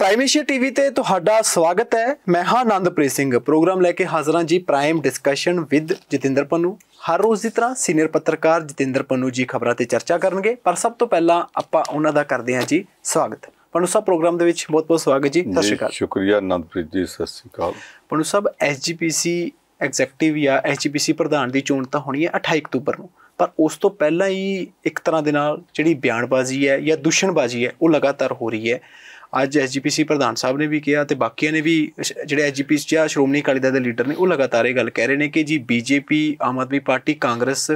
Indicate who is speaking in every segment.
Speaker 1: prime Asia TV ਤੇ ਤੁਹਾਡਾ ਸਵਾਗਤ ਹੈ ਮੈਂ ਹਾਂ ਆਨੰਦਪ੍ਰੀਤ ਸਿੰਘ ਪ੍ਰੋਗਰਾਮ ਲੈ ਕੇ ਹਾਜ਼ਰਾਂ ਜੀ prime discussion with Jatinder Pannu ਹਰ ਰੋਜ਼ ਦੀ ਤਰ੍ਹਾਂ ਸੀਨੀਅਰ ਪੱਤਰਕਾਰ ਜਤਿੰਦਰ ਪੰਨੂ ਜੀ ਖਬਰਾਂ ਤੇ ਚਰਚਾ ਕਰਨਗੇ ਪਰ ਸਭ ਤੋਂ ਪਹਿਲਾਂ ਆਪਾਂ ਉਹਨਾਂ ਦਾ ਕਰਦੇ ਹਾਂ ਜੀ ਸਵਾਗਤ ਪੰਨੂ ਸਾਹਿਬ ਪ੍ਰੋਗਰਾਮ ਦੇ ਵਿੱਚ ਬਹੁਤ-ਬਹੁਤ ਸਵਾਗਤ ਜੀ ਸਤਿ ਸ਼੍ਰੀ ਅਕਾਲ
Speaker 2: ਸ਼ੁਕਰੀਆ ਆਨੰਦਪ੍ਰੀਤ ਜੀ
Speaker 1: ਸਤਿ ਸ਼੍ਰੀ ਅਕਾਲ ਪੰਨੂ ਸਾਹਿਬ ਐਸਜੀਪੀਸੀ ਐਗਜ਼ੀਕਟਿਵ ਜਾਂ ਐਸਜੀਪੀਸੀ ਪ੍ਰਧਾਨ ਦੀ ਚੋਣ ਤਾਂ ਹੋਣੀ ਹੈ 28 ਅਕਤੂਬਰ ਨੂੰ ਪਰ ਉਸ ਤੋਂ ਪਹਿਲਾਂ ਹੀ ਇੱਕ ਤਰ੍ਹਾਂ ਦੇ ਨਾਲ ਜਿਹੜੀ ਬਿਆਨਬਾਜ਼ੀ ਹੈ ਜਾਂ ਦੁਸ਼ਣਬਾਜ਼ੀ ਹੈ ਉਹ ਲਗਾਤਾਰ ਹੋ ਰਹੀ ਹੈ ਅੱਜ ਐਸਜੀਪੀਸੀ ਪ੍ਰਧਾਨ ਸਾਹਿਬ ਨੇ ਵੀ ਕਿਹਾ ਤੇ ਬਾਕੀਆਂ ਨੇ ਵੀ ਜਿਹੜੇ ਐਸਜੀਪੀਸ ਜਾਂ ਸ਼੍ਰੋਮਣੀ ਅਕਾਲੀ ਦਲ ਦੇ ਲੀਡਰ ਨੇ ਉਹ ਲਗਾਤਾਰ ਇਹ ਗੱਲ ਕਹਿ ਰਹੇ ਨੇ ਕਿ ਜੀ ਬੀਜੇਪੀ ਆਮ ਆਦਮੀ ਪਾਰਟੀ ਕਾਂਗਰਸ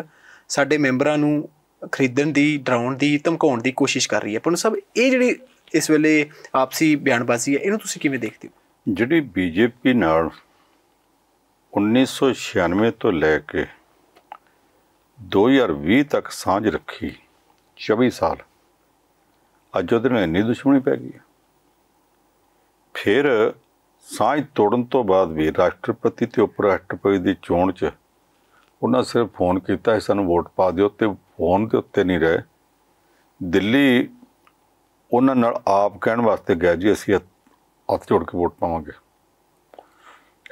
Speaker 1: ਸਾਡੇ ਮੈਂਬਰਾਂ ਨੂੰ ਖਰੀਦਣ ਦੀ ਡਰਾਉਣ ਦੀ ਧਮਕਾਉਣ ਦੀ ਕੋਸ਼ਿਸ਼ ਕਰ ਰਹੀ ਹੈ ਪਰ ਸਭ ਇਹ ਜਿਹੜੀ ਇਸ ਵੇਲੇ ਆਪਸੀ ਬਿਆਨਬਾਜ਼ੀ ਹੈ ਇਹਨੂੰ ਤੁਸੀਂ ਕਿਵੇਂ ਦੇਖਦੇ ਹੋ ਜਿਹੜੀ
Speaker 2: ਬੀਜੇਪੀ ਨਾਲ 1996 ਤੋਂ ਲੈ ਕੇ 2020 ਤੱਕ ਸਾਂਝ ਰੱਖੀ 24 ਸਾਲ ਅੱਜ ਉਹਦੇ ਨਾਲ ਇੰਨੀ ਦੁਸ਼ਮਣੀ ਪੈ ਗਈ ਫਿਰ ਸਾਂਝ ਤੋੜਨ ਤੋਂ ਬਾਅਦ ਵੀ ਰਾਸ਼ਟਰਪਤੀ ਤੇ ਉਪ ਰਾਸ਼ਟਰਪਤੀ ਦੀ ਚੋਣ 'ਚ ਉਹਨਾਂ ਸਿਰਫ ਫੋਨ ਕੀਤਾ ਸਾਨੂੰ ਵੋਟ ਪਾ ਦਿਓ ਤੇ ਫੋਨ ਦੇ ਉੱਤੇ ਨਹੀਂ ਰਹੇ ਦਿੱਲੀ ਉਹਨਾਂ ਨਾਲ ਆਪ ਕਹਿਣ ਵਾਸਤੇ ਗਿਆ ਜੀ ਅਸੀਂ ਹੱਥ ਜੋੜ ਕੇ ਵੋਟ ਪਾਵਾਂਗੇ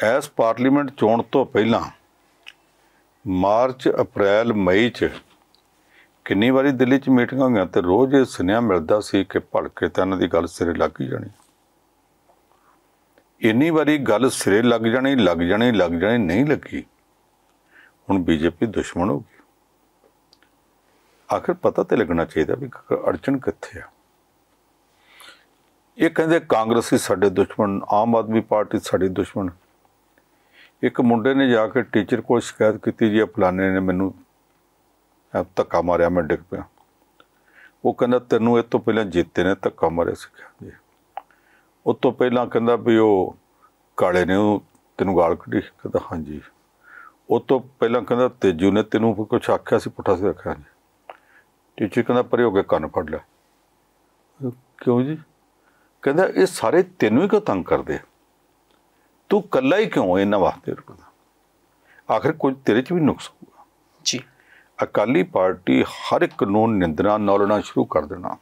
Speaker 2: ਐਸ ਪਾਰਲੀਮੈਂਟ ਚੋਣ ਤੋਂ ਪਹਿਲਾਂ ਮਾਰਚ ਅਪ੍ਰੈਲ ਮਈ 'ਚ ਕਿੰਨੀ ਵਾਰੀ ਦਿੱਲੀ 'ਚ ਮੀਟਿੰਗਾਂ ਹੋਈਆਂ ਤੇ ਰੋਜ਼ ਇਹ ਸੁਨੇਹਾ ਮਿਲਦਾ ਸੀ ਕਿ ਭੜਕੇ ਤਾਂ ਇਹਨਾਂ ਦੀ ਗੱਲ ਸਿਰੇ ਲੱਗ ਹੀ ਜਾਣੀ ਇੰਨੀ ਵਾਰੀ ਗੱਲ ਸਿਰੇ ਲੱਗ ਜਾਣੀ ਲੱਗ ਜਾਣੀ ਲੱਗ ਜਾਣੀ ਨਹੀਂ ਲੱਗੀ ਹੁਣ ਬੀਜੇਪੀ ਦੁਸ਼ਮਣ ਹੋ ਗਈ ਆਖਰ ਪਤਾ ਤੇ ਲੱਗਣਾ ਚਾਹੀਦਾ ਵੀ ਅੜਚਣ ਕਿੱਥੇ ਆ ਇਹ ਕਹਿੰਦੇ ਕਾਂਗਰਸੀ ਸਾਡੇ ਦੁਸ਼ਮਣ ਆਮ ਆਦਮੀ ਪਾਰਟੀ ਸਾਡੇ ਦੁਸ਼ਮਣ ਇੱਕ ਮੁੰਡੇ ਨੇ ਜਾ ਕੇ ਟੀਚਰ ਕੋਲ ਸ਼ਿਕਾਇਤ ਕੀਤੀ ਜੀ ਫਲਾਣੇ ਨੇ ਮੈਨੂੰ ਧੱਕਾ ਮਾਰਿਆ ਮੈਂ ਡਿੱਗ ਪਿਆ ਉਹ ਕਹਿੰਦਾ ਤੈਨੂੰ ਇਹ ਤੋਂ ਪਹਿਲਾਂ ਜੀਤੇ ਨੇ ਧੱਕਾ ਮਾਰੇ ਸਿੱਖਿਆ ਜੀ ਉਹ ਤੋਂ ਪਹਿਲਾਂ ਕਹਿੰਦਾ ਵੀ ਉਹ ਕਾਲੇ ਨੇ ਉਹ ਤੈਨੂੰ ਗਾਲ ਕੱਢੀ ਕਹਿੰਦਾ ਹਾਂਜੀ ਉਹ ਤੋਂ ਪਹਿਲਾਂ ਕਹਿੰਦਾ ਤੇਜੂ ਨੇ ਤੈਨੂੰ ਕੁਝ ਆਖਿਆ ਸੀ ਪੁੱਠਾ ਸੀ ਰੱਖਿਆ ਜੀ ਟੀਚਰ ਕਹਿੰਦਾ ਪਰੇ ਹੋ ਕੇ ਕੰਨ ਫੜ ਲੈ ਕਿਉਂ ਜੀ ਕਹਿੰਦਾ ਇਹ ਸਾਰੇ ਤੈਨੂੰ ਹੀ ਕਿਉਂ ਤੰਗ ਕਰਦੇ ਤੂੰ ਕੱਲਾ ਹੀ ਕਿਉਂ ਇਹਨਾਂ ਵਾਸਤੇ ਰੁਕਦਾ ਆਖਰ ਕੁਝ ਤੇਰੇ 'ਚ ਵੀ ਨੁਕਸ ਹੋਊਗਾ ਜੀ ਅਕਾਲੀ ਪਾਰਟੀ ਹਰ ਇੱਕ ਕਾਨੂੰਨ ਨਿੰਦਰਾ ਨੌਲਣਾ ਸ਼ੁਰੂ ਕਰ ਦੇਣਾ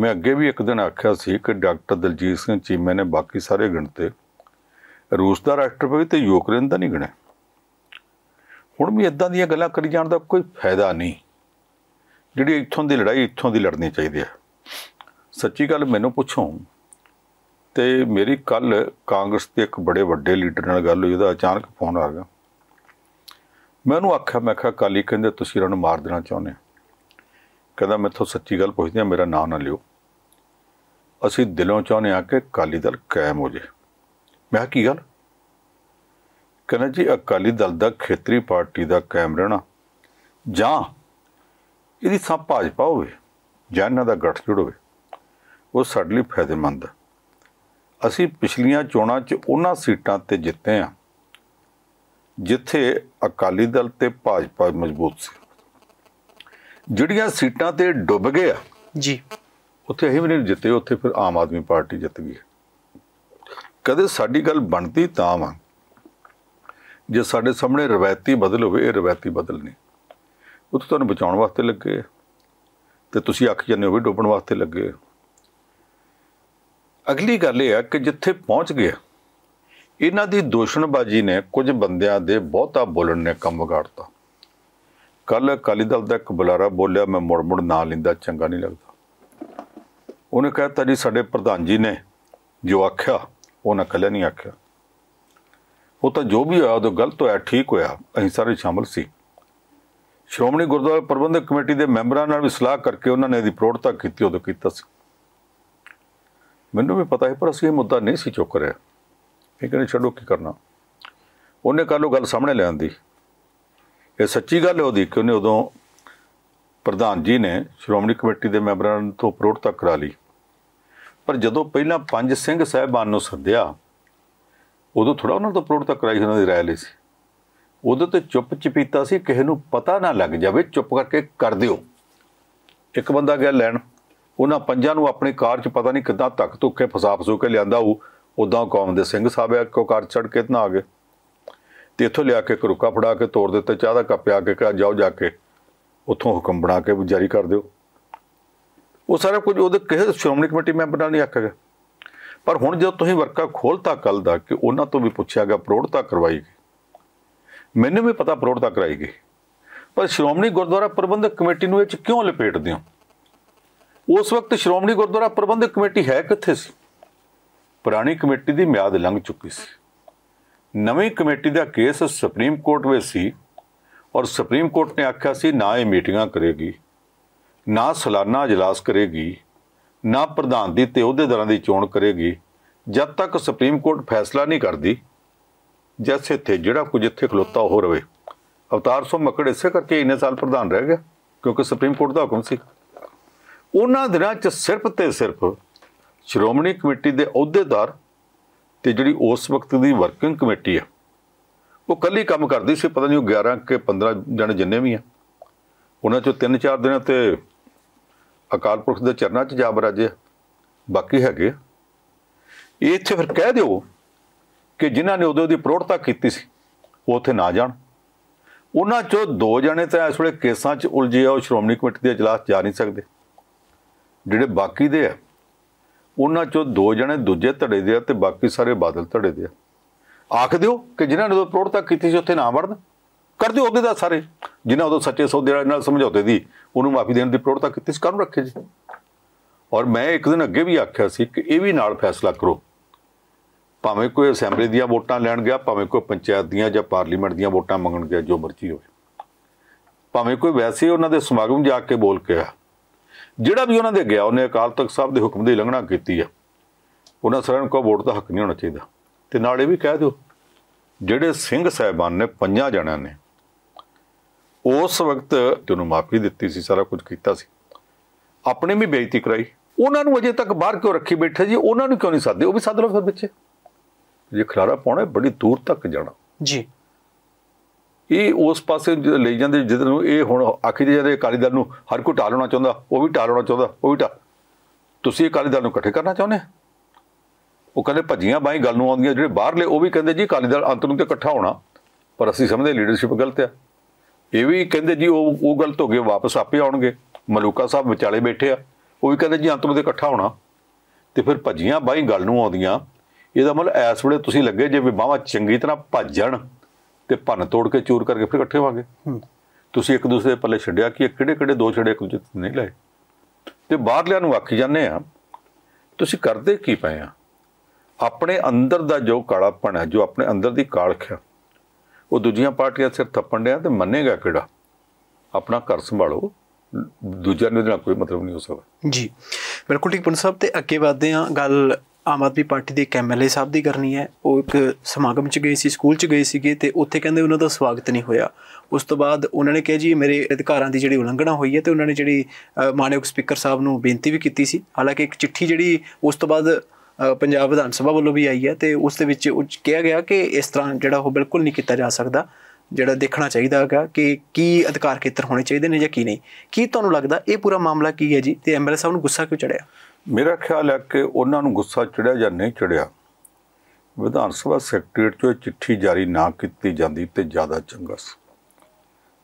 Speaker 2: ਮੈਂ ਅੱਗੇ ਵੀ ਇੱਕ ਦਿਨ ਆਖਿਆ ਸੀ ਕਿ ਡਾਕਟਰ ਦਲਜੀਤ ਸਿੰਘ ਚੀਮੇ ਨੇ ਬਾਕੀ ਸਾਰੇ ਗਿਣਤੇ ਰੂਸ ਦਾ ਰਾਸ਼ਟਰਪਤੀ ਤੇ ਯੂਕਰੇਨ ਦਾ ਨਹੀਂ ਗਿਣਿਆ ਹੁਣ ਵੀ ਇਦਾਂ ਦੀਆਂ ਗੱਲਾਂ ਕਰੀ ਜਾਣ ਦਾ ਕੋਈ ਫਾਇਦਾ ਨਹੀਂ ਜਿਹੜੀ ਇੱਥੋਂ ਦੀ ਲੜਾਈ ਇੱਥੋਂ ਦੀ ਲੜਨੀ ਚਾਹੀਦੀ ਹੈ ਸੱਚੀ ਗੱਲ ਮੈਨੂੰ ਪੁੱਛੋ ਤੇ ਮੇਰੀ ਕੱਲ ਕਾਂਗਰਸ ਦੇ ਇੱਕ ਬੜੇ ਵੱਡੇ ਲੀਡਰ ਨਾਲ ਗੱਲ ਹੋਈ ਉਹਦਾ ਅਚਾਨਕ ਫੋਨ ਆ ਗਿਆ ਮੈਂ ਉਹਨੂੰ ਆਖਿਆ ਮੈਂ ਕਿਹਾ ਕਾਲੀ ਕਹਿੰਦੇ ਤੁਸੀਂ ਇਹਨਾਂ ਨੂੰ ਮਾਰ ਦੇਣਾ ਚਾਹੁੰਦੇ ਆ ਕਹਿੰਦਾ ਮੈਥੋਂ ਸੱਚੀ ਗੱਲ ਪੁੱਛਦੇ ਆ ਮੇਰਾ ਨਾਂ ਨਾ ਲਿਓ ਅਸੀਂ ਦਿਲੋਂ ਚਾਹੁੰਦੇ ਆ ਕਿ ਅਕਾਲੀ ਦਲ ਕਾਇਮ ਹੋ ਜੇ ਮੈਂ ਕਿਹਾ ਕੀ ਗੱਲ ਕਹਿੰਦਾ ਜੀ ਅਕਾਲੀ ਦਲ ਦਾ ਖੇਤਰੀ ਪਾਰਟੀ ਦਾ ਕਾਇਮ ਰਹਿਣਾ ਜਾਂ ਇਹਦੀ ਸਭ ਭਾਜਪਾ ਹੋਵੇ ਜਾਂ ਇਹਨਾਂ ਦਾ ਜੁੜ ਹੋਵੇ ਉਹ ਸਾਡੇ ਲਈ ਫਾਇਦੇਮੰਦ ਹੈ ਅਸੀਂ ਪਿਛਲੀਆਂ ਚੋਣਾਂ 'ਚ ਉਹਨਾਂ ਸੀਟਾਂ ਤੇ ਜਿੱਤੇ ਆ ਜਿੱਥੇ ਅਕਾਲੀ ਦਲ ਤੇ ਭਾਜਪਾ ਮਜ਼ਬੂਤ ਸੀ ਜਿਹੜੀਆਂ ਸੀਟਾਂ ਤੇ ਡੁੱਬ ਗਏ ਆ ਜੀ ਉੱਥੇ ਅਸੀਂ ਵੀ ਨਹੀਂ ਜਿੱਤੇ ਉੱਥੇ ਫਿਰ ਆਮ ਆਦਮੀ ਪਾਰਟੀ ਜਿੱਤ ਗਈ ਕਦੇ ਸਾਡੀ ਗੱਲ ਬਣਦੀ ਤਾਂ ਵਾ ਜੇ ਸਾਡੇ ਸਾਹਮਣੇ ਰਵਾਇਤੀ ਬਦਲ ਹੋਵੇ ਇਹ ਰਵਾਇਤੀ ਬਦਲ ਨਹੀਂ ਉਹ ਤੁਹਾਨੂੰ ਬਚਾਉਣ ਵਾਸਤੇ ਲੱਗੇ ਤੇ ਤੁਸੀਂ ਅੱਖ ਜੰਨੇ ਹੋਵੇ ਡੋਬਣ ਵਾਸਤੇ ਲੱਗੇ ਅਗਲੀ ਗੱਲ ਇਹ ਆ ਕਿ ਜਿੱਥੇ ਪਹੁੰਚ ਗਿਆ ਇਹਨਾਂ ਦੀ ਦੋਸ਼ਣਬਾਜ਼ੀ ਨੇ ਕੁਝ ਬੰਦਿਆਂ ਦੇ ਬਹੁਤਾ ਬੋਲਣ ਨੇ ਕੰਮ ਵਿਗਾੜਤਾ ਕੱਲ ਅਕਾਲੀ ਦਲ ਦਾ ਇੱਕ ਬੁਲਾਰਾ ਬੋਲਿਆ ਮੈਂ ਮੁੜ ਮੁੜ ਨਾਂ ਲਿੰਦਾ ਚੰਗਾ ਨਹੀਂ ਲੱਗਦਾ ਉਹਨੇ ਕਹਿਤਾ ਜੀ ਸਾਡੇ ਪ੍ਰਧਾਨ ਜੀ ਨੇ ਜੋ ਆਖਿਆ ਉਹਨਾਂ ਕੱਲੇ ਨਹੀਂ ਆਖਿਆ ਉਹ ਤਾਂ ਜੋ ਵੀ ਹੋਇਆ ਉਹ ਗਲਤ ਹੋਇਆ ਠੀਕ ਹੋਇਆ ਅਸੀਂ ਸਾਰੇ ਸ਼ਾਮਲ ਸੀ ਸ਼੍ਰੋਮਣੀ ਗੁਰਦੁਆਰਾ ਪ੍ਰਬੰਧਕ ਕਮੇਟੀ ਦੇ ਮੈਂਬਰਾਂ ਨਾਲ ਵੀ ਸਲਾਹ ਕਰਕੇ ਉਹਨਾਂ ਨੇ ਇਹਦੀ ਪ੍ਰੋੜਤਾ ਕੀਤੀ ਉਹਦੋਂ ਕੀਤਾ ਸੀ ਮੈਨੂੰ ਵੀ ਪਤਾ ਹੈ ਪਰ ਅਸੀਂ ਇਹ ਮੁੱਦਾ ਨਹੀਂ ਸੀ ਚੁੱਕ ਰਹੇ ਇਹ ਕਹਿੰਦੇ ਛੱਡੋ ਕੀ ਕਰਨਾ ਉਹਨੇ ਕੱਲ ਲੋ ਗੱਲ ਸਾਹਮਣੇ ਲਿਆਂਦੀ ਇਹ ਸੱਚੀ ਗੱਲ ਹੈ ਉਹਦੀ ਕਿ ਉਹਨੇ ਉਦੋਂ ਪ੍ਰਧਾਨ ਜੀ ਨੇ ਸ਼੍ਰੋਮਣੀ ਕਮੇਟੀ ਦੇ ਮੈਂਬਰਾਂ ਤੋਂ ਅਪਰੋਟ ਤੱਕ ਕਰਾ ਲਈ ਪਰ ਜਦੋਂ ਪਹਿਲਾਂ ਪੰਜ ਸਿੰਘ ਸਹਿਬਾਨ ਨੂੰ ਸੱਦਿਆ ਉਦੋਂ ਥੋੜਾ ਉਹਨਾਂ ਤੋਂ ਅਪਰੋਟ ਤੱਕ ਕਰਾਈ ਉਹਨਾਂ ਦੀ ਰਾਇ ਲਈ ਸੀ ਉਦੋਂ ਤੇ ਚੁੱਪ ਚਪੀਤਾ ਸੀ ਕਿਸੇ ਨੂੰ ਪਤਾ ਨਾ ਲੱਗ ਜਾਵੇ ਚੁੱਪ ਕਰਕੇ ਕਰ ਦਿਓ ਇੱਕ ਬੰਦਾ ਗਿਆ ਲੈਣ ਉਹਨਾਂ ਪੰਜਾਂ ਨੂੰ ਆਪਣੀ ਕਾਰ 'ਚ ਪਤਾ ਨਹੀਂ ਕਿੱਦਾਂ ਧੱਕ ਧੁੱਕੇ ਫਸਾ ਫਸੂ ਕੇ ਲਿਆਂਦਾ ਉਹ ਉਦਾਂ ਕੌਮ ਦੇ ਸਿੰਘ ਸਾਹਿਬ ਆ ਕੋ ਕਾਰ ਚੜ ਕੇ ਇਤਨਾ ਆ ਗਏ ਤੇ ਇੱਥੋਂ ਲਿਆ ਕੇ ਇੱਕ ਫੜਾ ਕੇ ਤੋੜ ਦਿੱਤੇ ਚਾਹ ਦਾ ਕੱਪ ਆ ਕੇ ਕਹਾ ਜਾਓ ਜਾ ਕੇ ਉੱਥੋਂ ਹੁਕਮ ਬਣਾ ਕੇ ਜਾਰੀ ਕਰ ਦਿਓ ਉਹ ਸਾਰਾ ਕੁਝ ਉਹਦੇ ਕਿਸੇ ਸ਼੍ਰੋਮਣੀ ਕਮੇਟੀ ਨਾਲ ਨਹੀਂ ਆਖਿਆ ਪਰ ਹੁਣ ਜਦੋਂ ਤੁਸੀਂ ਵਰਕਾ ਖੋਲਤਾ ਕੱਲ ਦਾ ਕਿ ਉਹਨਾਂ ਤੋਂ ਵੀ ਪੁੱਛਿਆ ਗਿਆ ਪ੍ਰੋੜਤਾ ਕਰਵਾਈ ਗਈ ਮੈਨੂੰ ਵੀ ਪਤਾ ਪ੍ਰੋੜਤਾ ਕਰਾਈ ਗਈ ਪਰ ਸ਼੍ਰੋਮਣੀ ਗੁਰਦੁਆਰਾ ਪ੍ਰਬੰਧਕ ਕਮੇਟੀ ਨੂੰ ਇਹ ਚ ਕਿਉਂ ਲਪੇਟਦੇ ਹੋ ਉਸ ਵਕਤ ਸ਼੍ਰੋਮਣੀ ਗੁਰਦੁਆਰਾ ਪ੍ਰਬੰਧਕ ਕਮੇਟੀ ਹੈ ਕਿੱਥੇ ਸੀ ਪੁਰਾਣੀ ਕਮੇਟੀ ਦੀ ਮਿਆਦ ਲੰਘ ਚੁੱਕੀ ਸੀ ਨਵੀਂ ਕਮੇਟੀ ਦਾ ਕੇਸ ਸੁਪਰੀਮ ਕੋਰਟ ਵਿੱਚ ਸੀ ਔਰ ਸੁਪਰੀਮ ਕੋਰਟ ਨੇ ਆਖਿਆ ਸੀ ਨਾ ਇਹ ਮੀਟਿੰਗਾਂ ਕਰੇਗੀ ਨਾ ਸਾਲਾਨਾ ਇਜਲਾਸ ਕਰੇਗੀ ਨਾ ਪ੍ਰਧਾਨ ਦੀ ਤੇ ਅਹੁਦੇਦਾਰਾਂ ਦੀ ਚੋਣ ਕਰੇਗੀ ਜਦ ਤੱਕ ਸੁਪਰੀਮ ਕੋਰਟ ਫੈਸਲਾ ਨਹੀਂ ਕਰਦੀ ਜੈਸੇ ਇੱਥੇ ਜਿਹੜਾ ਕੁਝ ਇੱਥੇ ਖਲੋਤਾ ਹੋ ਰਵੇ ਅਵਤਾਰ ਸਿੰਘ ਮੱਕੜ ਇਸੇ ਕਰਕੇ ਇੰਨੇ ਸਾਲ ਪ੍ਰਧਾਨ ਰਹਿ ਗਿਆ ਕਿਉਂਕਿ ਸੁਪਰੀਮ ਕੋਰਟ ਦਾ ਹੁਕਮ ਸੀ ਉਹਨਾਂ ਦਿਨਾਂ 'ਚ ਸਿਰਫ ਤੇ ਸਿਰਫ ਸ਼੍ਰੋਮਣੀ ਕਮੇਟੀ ਦੇ ਅਹੁਦੇਦਾਰ ਤੇ ਜਿਹੜੀ ਉਸ ਵਕਤ ਦੀ ਵਰਕਿੰਗ ਕਮੇਟੀ ਆ ਉਹ ਕੱਲੀ ਕੰਮ ਕਰਦੀ ਸੀ ਪਤਾ ਨਹੀਂ ਉਹ 11 ਕੇ 15 ਜਣੇ ਜਿੰਨੇ ਵੀ ਆ ਉਹਨਾਂ ਚੋਂ 3-4 ਦਿਨਾਂ ਤੇ ਅਕਾਲ ਪੁਰਖ ਦੇ ਚਰਨਾਂ 'ਚ ਜਾ ਬਰਾਜੇ ਬਾਕੀ ਹੈਗੇ ਇਹ ਇੱਥੇ ਫਿਰ ਕਹਿ ਦਿਓ ਕਿ ਜਿਨ੍ਹਾਂ ਨੇ ਉਦੋਂ ਦੀ ਪ੍ਰੋੜਤਾ ਕੀਤੀ ਸੀ ਉਹ ਉੱਥੇ ਨਾ ਜਾਣ ਉਹਨਾਂ ਚੋਂ ਦੋ ਜਣੇ ਤਾਂ ਇਸ ਵੇਲੇ ਕੇਸਾਂ 'ਚ ਉਲਝੇ ਆ ਉਹ ਸ਼੍ਰੋਮਣੀ ਕਮੇਟੀ ਦੇ ਇਜਲਾਸ ਜਾ ਨਹੀਂ ਸਕਦੇ ਜਿਹੜੇ ਬਾਕੀ ਦੇ ਆ ਉਹਨਾਂ ਚੋਂ ਦੋ ਜਣੇ ਦੂਜੇ ਧੜੇ ਦੇ ਆ ਤੇ ਬਾਕੀ ਸਾਰੇ ਬਾਦਲ ਧੜੇ ਦੇ ਆ ਆਖ ਦਿਓ ਕਿ ਜਿਨ੍ਹਾਂ ਨੇ ਉਹ ਪ੍ਰੋੜਤਾ ਕੀਤੀ ਸੀ ਉੱਥੇ ਨਾ ਵੜਨ ਕਰ ਦਿਓ ਉਹਦੇ ਦਾ ਸਾਰੇ ਜਿਨ੍ਹਾਂ ਉਹ ਸੱਚੇ ਸੌਦੇ ਨਾਲ ਸਮਝੌਤੇ ਦੀ ਉਹਨੂੰ ਮਾਫੀ ਦੇਣ ਦੀ ਪ੍ਰੋੜਤਾ ਕੀਤੀ ਸੀ ਕਰਨ ਰੱਖੇ ਜੀ ਔਰ ਮੈਂ ਇੱਕ ਦਿਨ ਅੱਗੇ ਵੀ ਆਖਿਆ ਸੀ ਕਿ ਇਹ ਵੀ ਨਾਲ ਫੈਸਲਾ ਕਰੋ ਭਾਵੇਂ ਕੋਈ ਅਸੈਂਬਲੀ ਦੀਆਂ ਵੋਟਾਂ ਲੈਣ ਗਿਆ ਭਾਵੇਂ ਕੋਈ ਪੰਚਾਇਤ ਦੀਆਂ ਜਾਂ ਪਾਰਲੀਮੈਂਟ ਦੀਆਂ ਵੋਟਾਂ ਮੰਗਣ ਗਿਆ ਜੋ ਮਰਜ਼ੀ ਹੋਵੇ ਭਾਵੇਂ ਕੋਈ ਵੈਸੇ ਉਹਨਾਂ ਦੇ ਸਮਾਗਮ ਜਾ ਕੇ ਬੋਲ ਕੇ ਆ ਜਿਹੜਾ ਵੀ ਉਹਨਾਂ ਦੇ ਗਿਆ ਉਹਨੇ ਅਕਾਲ ਤਖਤ ਸਾਹਿਬ ਦੇ ਹੁਕਮ ਦੀ ਲੰਘਣਾ ਕੀਤੀ ਆ ਉਹਨਾਂ ਸਾਰਿਆਂ ਕੋ ਵੋਟ ਦਾ ਹੱਕ ਨਹੀਂ ਹੋਣਾ ਚਾਹੀਦਾ ਤੇ ਨਾਲ ਇਹ ਵੀ ਕਹਿ ਦਿਓ ਜਿਹੜੇ ਸਿੰਘ ਸਹਿਬਾਨ ਨੇ ਪੰਜਾਂ ਜਣਿਆਂ ਨੇ ਉਸ ਵਕਤ ਜਿਹਨੂੰ ਮਾਫੀ ਦਿੱਤੀ ਸੀ ਸਾਰਾ ਕੁਝ ਕੀਤਾ ਸੀ ਆਪਣੇ ਵੀ ਬੇਇੱਜ਼ਤੀ ਕਰਾਈ ਉਹਨਾਂ ਨੂੰ ਅਜੇ ਤੱਕ ਬਾਹਰ ਕਿਉਂ ਰੱਖੀ ਬੈਠੇ ਜੀ ਉਹਨਾਂ ਨੂੰ ਕਿਉਂ ਨਹੀਂ ਸਾਦੇ ਉਹ ਵੀ ਸੱਦ ਲਓ ਫਿਰ ਵਿੱਚ ਜੇ ਖਲਾਰਾ ਪਾਉਣਾ ਬੜੀ ਦੂਰ ਤੱਕ ਜਾਣਾ ਜੀ ਇਹ ਉਸ ਪਾਸੇ ਲੈ ਜਾਂਦੇ ਜਿੱਦ ਨੂੰ ਇਹ ਹੁਣ ਆਖੀ ਜਾਂਦੇ ਅਕਾਲੀ ਦਲ ਨੂੰ ਹਰ ਕੋਈ ਟਾਲਣਾ ਚਾਹੁੰਦਾ ਉਹ ਵੀ ਟਾਲਣਾ ਚਾਹੁੰਦਾ ਉਹ ਵੀ ਟਾ ਤੁਸੀਂ ਅਕਾਲੀ ਦਲ ਨੂੰ ਇਕੱਠੇ ਕਰਨਾ ਚਾਹੁੰਦੇ ਉਹ ਕਹਿੰਦੇ ਭੱਜੀਆਂ ਬਾਈ ਗੱਲ ਨੂੰ ਆਉਂਦੀਆਂ ਜਿਹੜੇ ਬਾਹਰਲੇ ਉਹ ਵੀ ਕਹਿੰਦੇ ਜੀ ਅਕਾਲੀ ਦਲ ਅੰਤ ਨੂੰ ਤੇ ਇਕੱਠਾ ਹੋਣਾ ਪਰ ਅਸੀਂ ਸਮਝਦੇ ਲੀਡਰਸ਼ਿਪ ਗਲਤ ਆ ਇਹ ਵੀ ਕਹਿੰਦੇ ਜੀ ਉਹ ਉਹ ਗਲਤ ਹੋ ਗਏ ਵਾਪਸ ਆਪੇ ਆਉਣਗੇ ਮਲੂਕਾ ਸਾਹਿਬ ਵਿਚਾਲੇ ਬੈਠੇ ਆ ਉਹ ਵੀ ਕਹਿੰਦੇ ਜੀ ਅੰਤ ਨੂੰ ਤੇ ਇਕੱਠਾ ਹੋਣਾ ਤੇ ਫਿਰ ਭੱਜੀਆਂ ਬਾਈ ਗੱਲ ਨੂੰ ਆਉਂਦੀਆਂ ਇਹਦਾ ਮਤਲਬ ਐਸ ਵੇਲੇ ਤੁਸੀਂ ਲੱਗੇ ਜੇ ਵੀ ਬਾਵਾ ਚੰਗੀ ਤਰ੍ਹਾਂ ਭੱਜਣ ਤੇ ਭੰਨ ਤੋੜ ਕੇ ਚੂਰ ਕਰਕੇ ਫਿਰ ਇਕੱਠੇ ਹੋਵਾਂਗੇ ਤੁਸੀਂ ਇੱਕ ਦੂਸਰੇ ਪੱਲੇ ਛੱਡਿਆ ਕਿ ਕਿਹੜੇ ਕਿਹੜੇ ਦੋ ਛੜੇ ਕੁਝ ਨਹੀਂ ਲਏ ਤੇ ਬਾਹਰਲਿਆਂ ਨੂੰ ਆਖੀ ਜਾਂਦੇ ਆ ਤੁਸੀਂ ਕਰਦੇ ਕੀ ਪਏ ਆ ਆਪਣੇ ਅੰਦਰ ਦਾ ਜੋ ਕਾਲਾਪਣ ਹੈ ਜੋ ਆਪਣੇ ਅੰਦਰ ਦੀ ਕਾਲਖ ਹੈ ਉਹ ਦੂਜੀਆਂ ਪਾਰਟੀਆਂ ਸਿਰ ਥੱਪਣ ਡਿਆ ਤੇ ਮੰਨੇਗਾ ਕਿਹੜਾ ਆਪਣਾ ਘਰ ਸੰਭਾਲੋ ਦੂਜਿਆਂ ਨੂੰ ਨਾਲ ਕੋਈ ਮਤਲਬ ਨਹੀਂ ਹੋ ਸਕਦਾ
Speaker 1: ਜੀ ਬਿਲਕੁਲ ਠੀਕ ਪੁੰਨ ਸਾਹਿਬ ਤੇ ਅੱਗੇ ਵਧਦੇ ਆ ਗੱਲ ਆਮ ਆਦਮੀ ਪਾਰਟੀ ਦੇ ਕੈਮਲੇ ਸਾਹਿਬ ਦੀ ਕਰਨੀ ਹੈ ਉਹ ਇੱਕ ਸਮਾਗਮ 'ਚ ਗਏ ਸੀ ਸਕੂਲ 'ਚ ਗਏ ਸੀਗੇ ਤੇ ਉੱਥੇ ਕਹਿੰਦੇ ਉਹਨਾਂ ਦਾ ਸਵਾਗਤ ਨਹੀਂ ਹੋਇਆ ਉਸ ਤੋਂ ਬਾਅਦ ਉਹਨਾਂ ਨੇ ਕਿਹਾ ਜੀ ਮੇਰੇ ਅਧਿਕਾਰਾਂ ਦੀ ਜਿਹੜੀ ਉਲੰਘਣਾ ਹੋਈ ਹੈ ਤੇ ਉਹਨਾਂ ਨੇ ਜਿਹੜੀ ਮਾਨਯੋਗ ਸਪੀਕਰ ਸਾਹਿਬ ਨੂੰ ਬੇਨਤੀ ਵੀ ਕੀਤੀ ਸੀ ਹਾਲਾਂਕਿ ਇੱਕ ਚਿੱਠੀ ਜਿਹੜੀ ਉਸ ਤੋਂ ਬਾਅਦ ਪੰਜਾਬ ਵਿਧਾਨ ਸਭਾ ਵੱਲੋਂ ਵੀ ਆਈ ਹੈ ਤੇ ਉਸ ਦੇ ਵਿੱਚ ਕਿਹਾ ਗਿਆ ਕਿ ਇਸ ਤਰ੍ਹਾਂ ਜਿਹੜਾ ਉਹ ਬਿਲਕੁਲ ਨਹੀਂ ਕੀਤਾ ਜਾ ਸਕਦਾ ਜਿਹੜਾ ਦੇਖਣਾ ਚਾਹੀਦਾ ਹੈਗਾ ਕਿ ਕੀ ਅਧਿਕਾਰ ਖੇਤਰ ਹੋਣੇ ਚਾਹੀਦੇ ਨੇ ਜਾਂ ਕੀ ਨਹੀਂ ਕੀ ਤੁਹਾਨੂੰ ਲੱਗਦਾ ਇਹ ਪੂਰਾ ਮਾਮਲਾ ਕੀ ਹੈ ਜੀ ਤੇ ਐਮਐਲਏ ਸਾਹਿਬ ਨੂੰ ਗੁੱਸਾ ਕਿਉਂ ਚੜਿਆ ਮੇਰਾ ਖਿਆਲ ਹੈ ਕਿ ਉਹਨਾਂ ਨੂੰ ਗੁੱਸਾ ਚੜਿਆ ਜਾਂ ਨਹੀਂ ਚੜਿਆ
Speaker 2: ਵਿਧਾਨ ਸਭਾ ਸੈਕਟਰੀਟ ਚੋਂ ਚਿੱਠੀ ਜਾਰੀ ਨਾ ਕੀਤੀ ਜਾਂਦੀ ਤੇ ਜ਼ਿਆਦਾ ਚੰਗਾ ਸੀ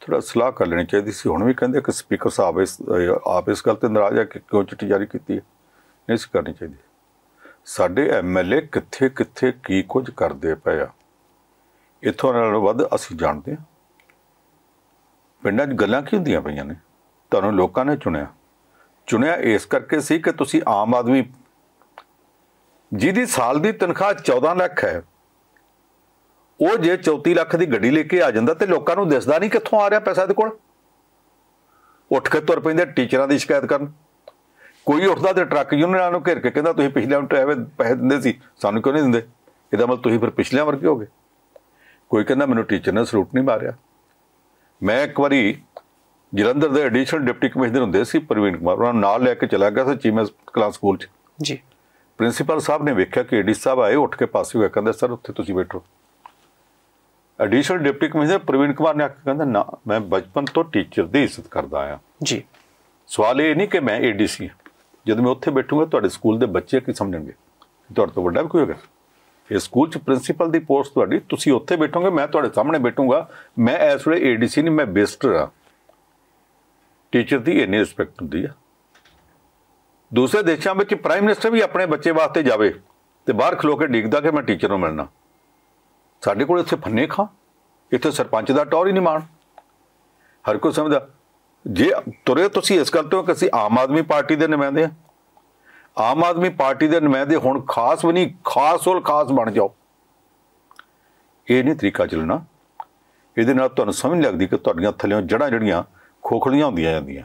Speaker 2: ਥੋੜਾ ਸਲਾਹ ਕਰ ਲੈਣੀ ਚਾਹੀਦੀ ਸੀ ਹੁਣ ਵੀ ਕਹਿੰਦੇ ਕਿ ਸਪੀਕਰ ਸਾਹਿਬ ਇਸ ਆਪ ਇਸ ਗੱਲ ਤੇ ਨਾਰਾਜ਼ ਹੈ ਕਿ ਕਿਉਂ ਚਿੱਠੀ ਜਾਰੀ ਕੀਤੀ ਹੈ ਨਹੀਂ ਕਰਨੀ ਚਾਹੀਦੀ ਸਾਡੇ ਐਮਐਲਏ ਕਿੱਥੇ ਕਿੱਥੇ ਕੀ ਕੁਝ ਕਰਦੇ ਪਏ ਆ ਇਥੋਂ ਨਾਲ ਵੱਧ ਅਸੀਂ ਜਾਣਦੇ ਹਾਂ ਪਿੰਡਾਂ 'ਚ ਗੱਲਾਂ ਕੀ ਹੁੰਦੀਆਂ ਪਈਆਂ ਨੇ ਤੁਹਾਨੂੰ ਲੋਕਾਂ ਨੇ ਚੁਣਿਆ ਚੁਣਿਆ ਇਸ ਕਰਕੇ ਸੀ ਕਿ ਤੁਸੀਂ ਆਮ ਆਦਮੀ ਜਿਹਦੀ ਸਾਲ ਦੀ ਤਨਖਾਹ 14 ਲੱਖ ਹੈ ਉਹ ਜੇ 34 ਲੱਖ ਦੀ ਗੱਡੀ ਲੈ ਕੇ ਆ ਜਾਂਦਾ ਤੇ ਲੋਕਾਂ ਨੂੰ ਦਿਸਦਾ ਨਹੀਂ ਕਿੱਥੋਂ ਆ ਰਿਹਾ ਪੈਸਾ ਦੇ ਕੋਲ ਉੱਠ ਕੇ ਤੁਰ ਪੈਂਦੇ ਟੀਚਰਾਂ ਦੀ ਸ਼ਿਕਾਇਤ ਕਰਨ ਕੋਈ ਉੱਠਦਾ ਤੇ ਟਰੱਕ ਯੂਨੀਅਨਾਂ ਨੂੰ ਘੇਰ ਕੇ ਕਹਿੰਦਾ ਤੁਸੀਂ ਪਿਛਲੇ ਵਾਰ ਟਰੈਵੇ ਪੈਸੇ ਦਿੰਦੇ ਸੀ ਸਾਨੂੰ ਕਿਉਂ ਨਹੀਂ ਦਿੰਦੇ ਇਹਦਾ ਮਤਲਬ ਤੁਸੀਂ ਫਿਰ ਪਿਛਲੇ ਵਰਗੇ ਹੋਗੇ ਕੋਈ ਕਹਿੰਦਾ ਮੈਨੂੰ ਟੀਚਰ ਨੇ ਸਲੂਟ ਨਹੀਂ ਮਾਰਿਆ ਮੈਂ ਇੱਕ ਵਾਰੀ ਜਲੰਧਰ ਦੇ ਐਡੀਸ਼ਨਲ ਡਿਪਟੀ ਕਮਿਸ਼ਨਰ ਹੁੰਦੇ ਸੀ ਪ੍ਰਵੀਨ ਕੁਮਾਰ ਉਹਨਾਂ ਨਾਲ ਲੈ ਕੇ ਚਲਾ ਗਿਆ ਸੀ ਚੀਮਾ ਕਲਾਸ ਸਕੂਲ 'ਚ ਜੀ ਪ੍ਰਿੰਸੀਪਲ ਸਾਹਿਬ ਨੇ ਵੇਖਿਆ ਕਿ ਐਡੀ ਸਾਹਿਬ ਆਏ ਉੱਠ ਕੇ ਪਾਸੇ ਹੋਏ ਕਹਿੰਦੇ ਸਰ ਉੱਥੇ ਤੁਸੀਂ ਬੈਠੋ additional deputy commissioner Praveen Kumar ਨੇ ਆਖਿਆ ਕੇ ਕਹਿੰਦਾ ਨਾ ਮੈਂ ਬਚਪਨ ਤੋਂ ਟੀਚਰ ਦੀ ਇੱਜ਼ਤ ਕਰਦਾ ਆਇਆ ਜੀ ਸਵਾਲ ਇਹ ਨਹੀਂ ਕਿ ਮੈਂ ਐਡੀਸੀ ਜਦ ਮੈਂ ਉੱਥੇ ਬੈਠੂਗਾ ਤੁਹਾਡੇ ਸਕੂਲ ਦੇ ਬੱਚੇ ਕੀ ਸਮਝਣਗੇ ਤੁਹਾਡੇ ਤੋਂ ਵੱਡਾ ਵੀ ਕੋਈ ਹੋਗਾ ਇਸ ਸਕੂਲ ਚ ਪ੍ਰਿੰਸੀਪਲ ਦੀ ਪੋਸਟ ਤੁਹਾਡੀ ਤੁਸੀਂ ਉੱਥੇ ਬੈਠੋਗੇ ਮੈਂ ਤੁਹਾਡੇ ਸਾਹਮਣੇ ਬੈਠੂਗਾ ਮੈਂ ਇਸ ਵੇਲੇ ਐਡੀਸੀ ਨਹੀਂ ਮੈਂ ਬੇਸਟਰ ਆ ਟੀਚਰ ਦੀ ਇੰਨੀ ਰਿਸਪੈਕਟ ਹੁੰਦੀ ਆ ਦੂਸਰੇ ਦੇਸ਼ਾਂ ਵਿੱਚ ਪ੍ਰਾਈਮ ਮਿਨਿਸਟਰ ਵੀ ਆਪਣੇ ਬੱਚੇ ਵਾਸਤੇ ਜਾਵੇ ਤੇ ਬਾਹਰ ਖਲੋ ਕੇ ਡੀਕਦਾ ਕਿ ਮੈਂ ਟੀਚਰ ਨੂੰ ਮਿਲਣਾ ਸਾਡੇ ਕੋਲ ਇੱਥੇ ਫੰਨੇ ਖਾਂ ਇੱਥੇ ਸਰਪੰਚ ਦਾ ਟੌਰ ਹੀ ਨਹੀਂ ਮਾਣ ਹਰ ਕੋ ਸਮਝਦਾ ਜੇ ਤੁਰੇ ਤੁਸੀਂ ਇਸ ਗੱਲ ਤੋਂ ਕਿ ਅਸੀਂ ਆਮ ਆਦਮੀ ਪਾਰਟੀ ਦੇ ਨੁਮਾਇੰਦੇ ਆ ਆਮ ਆਦਮੀ ਪਾਰਟੀ ਦੇ ਨੁਮਾਇੰਦੇ ਹੁਣ ਖਾਸ ਵੀ ਨਹੀਂ ਖਾਸ ਹੋਲ ਖਾਸ ਬਣ ਜਾਓ ਇਹ ਨਹੀਂ ਤਰੀਕਾ ਚੱਲਣਾ ਇਹਦੇ ਨਾਲ ਤੁਹਾਨੂੰ ਸਮਝ ਲੱਗਦੀ ਕਿ ਤੁਹਾਡੀਆਂ ਥੱਲੇੋਂ ਜੜਾਂ ਜੜੀਆਂ ਖੋਖਲੀਆਂ ਹੁੰਦੀਆਂ ਜਾਂਦੀਆਂ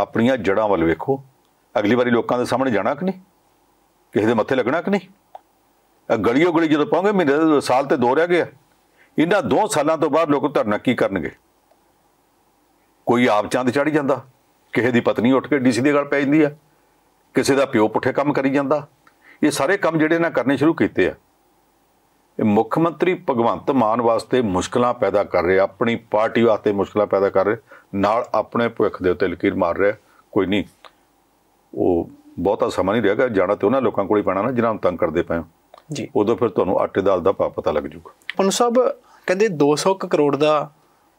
Speaker 2: ਆਪਣੀਆਂ ਜੜਾਂ ਵੱਲ ਵੇਖੋ ਅਗਲੀ ਵਾਰੀ ਲੋਕਾਂ ਦੇ ਸਾਹਮਣੇ ਜਾਣਾ ਕਿ ਨਹੀਂ ਕਿਸੇ ਦੇ ਮੱਥੇ ਲੱਗਣਾ ਕਿ ਨਹੀਂ ਗਲੀਓ ਗਲੀ ਜਦੋਂ ਪਾਉਂਗੇ ਮਹੀਨੇ ਸਾਲ ਤੇ ਦੋ ਰਹਿ ਗਏ ਇਹਨਾਂ ਦੋ ਸਾਲਾਂ ਤੋਂ ਬਾਅਦ ਲੋਕ ਧਰਨਾ ਕੀ ਕਰਨਗੇ ਕੋਈ ਆਪ ਚੰਦ ਚੜੀ ਜਾਂਦਾ ਕਿਸੇ ਦੀ ਪਤਨੀ ਉੱਠ ਕੇ ਡੀਸੀ ਦੇ ਗੱਲ ਪੈ ਜਾਂਦੀ ਆ ਕਿਸੇ ਦਾ ਪਿਓ ਪੁੱਠੇ ਕੰਮ ਕਰੀ ਜਾਂਦਾ ਇਹ ਸਾਰੇ ਕੰਮ ਜਿਹੜੇ ਇਹਨਾਂ ਕਰਨੇ ਸ਼ੁਰੂ ਕੀਤੇ ਆ ਮੁੱਖ ਮੰਤਰੀ ਭਗਵੰਤ ਮਾਨ ਵਾਸਤੇ ਮੁਸ਼ਕਲਾਂ ਪੈਦਾ ਕਰ ਰਿਹਾ ਆਪਣੀ ਪਾਰਟੀ ਵਾਸਤੇ ਮੁਸ਼ਕਲਾਂ ਪੈਦਾ ਕਰ ਰਿਹਾ ਨਾਲ ਆਪਣੇ ਭੁੱਖ ਦੇ ਉੱਤੇ ਲਕੀਰ ਮਾਰ ਰਿਹਾ ਕੋਈ ਨਹੀਂ ਉਹ ਬਹੁਤਾ ਸਮਾਂ ਨਹੀਂ ਰਹੇਗਾ ਜਾਣਾ ਤੇ ਉਹਨਾਂ ਲੋਕਾਂ ਕੋਲ ਹੀ ਪੈਣਾ ਨਾ ਜਿਨ੍ਹਾਂ ਨੂੰ ਤੰਗ ਕਰਦੇ ਪਏ ਜੀ ਉਦੋਂ ਫਿਰ ਤੁਹਾਨੂੰ ਆਟੇ ਦਾਲ ਦਾ ਪਤਾ ਲੱਗ ਜਾਊਗਾ
Speaker 1: ਪੰਨ ਸਾਹਿਬ ਕਹਿੰਦੇ 200 ਕਰੋੜ ਦਾ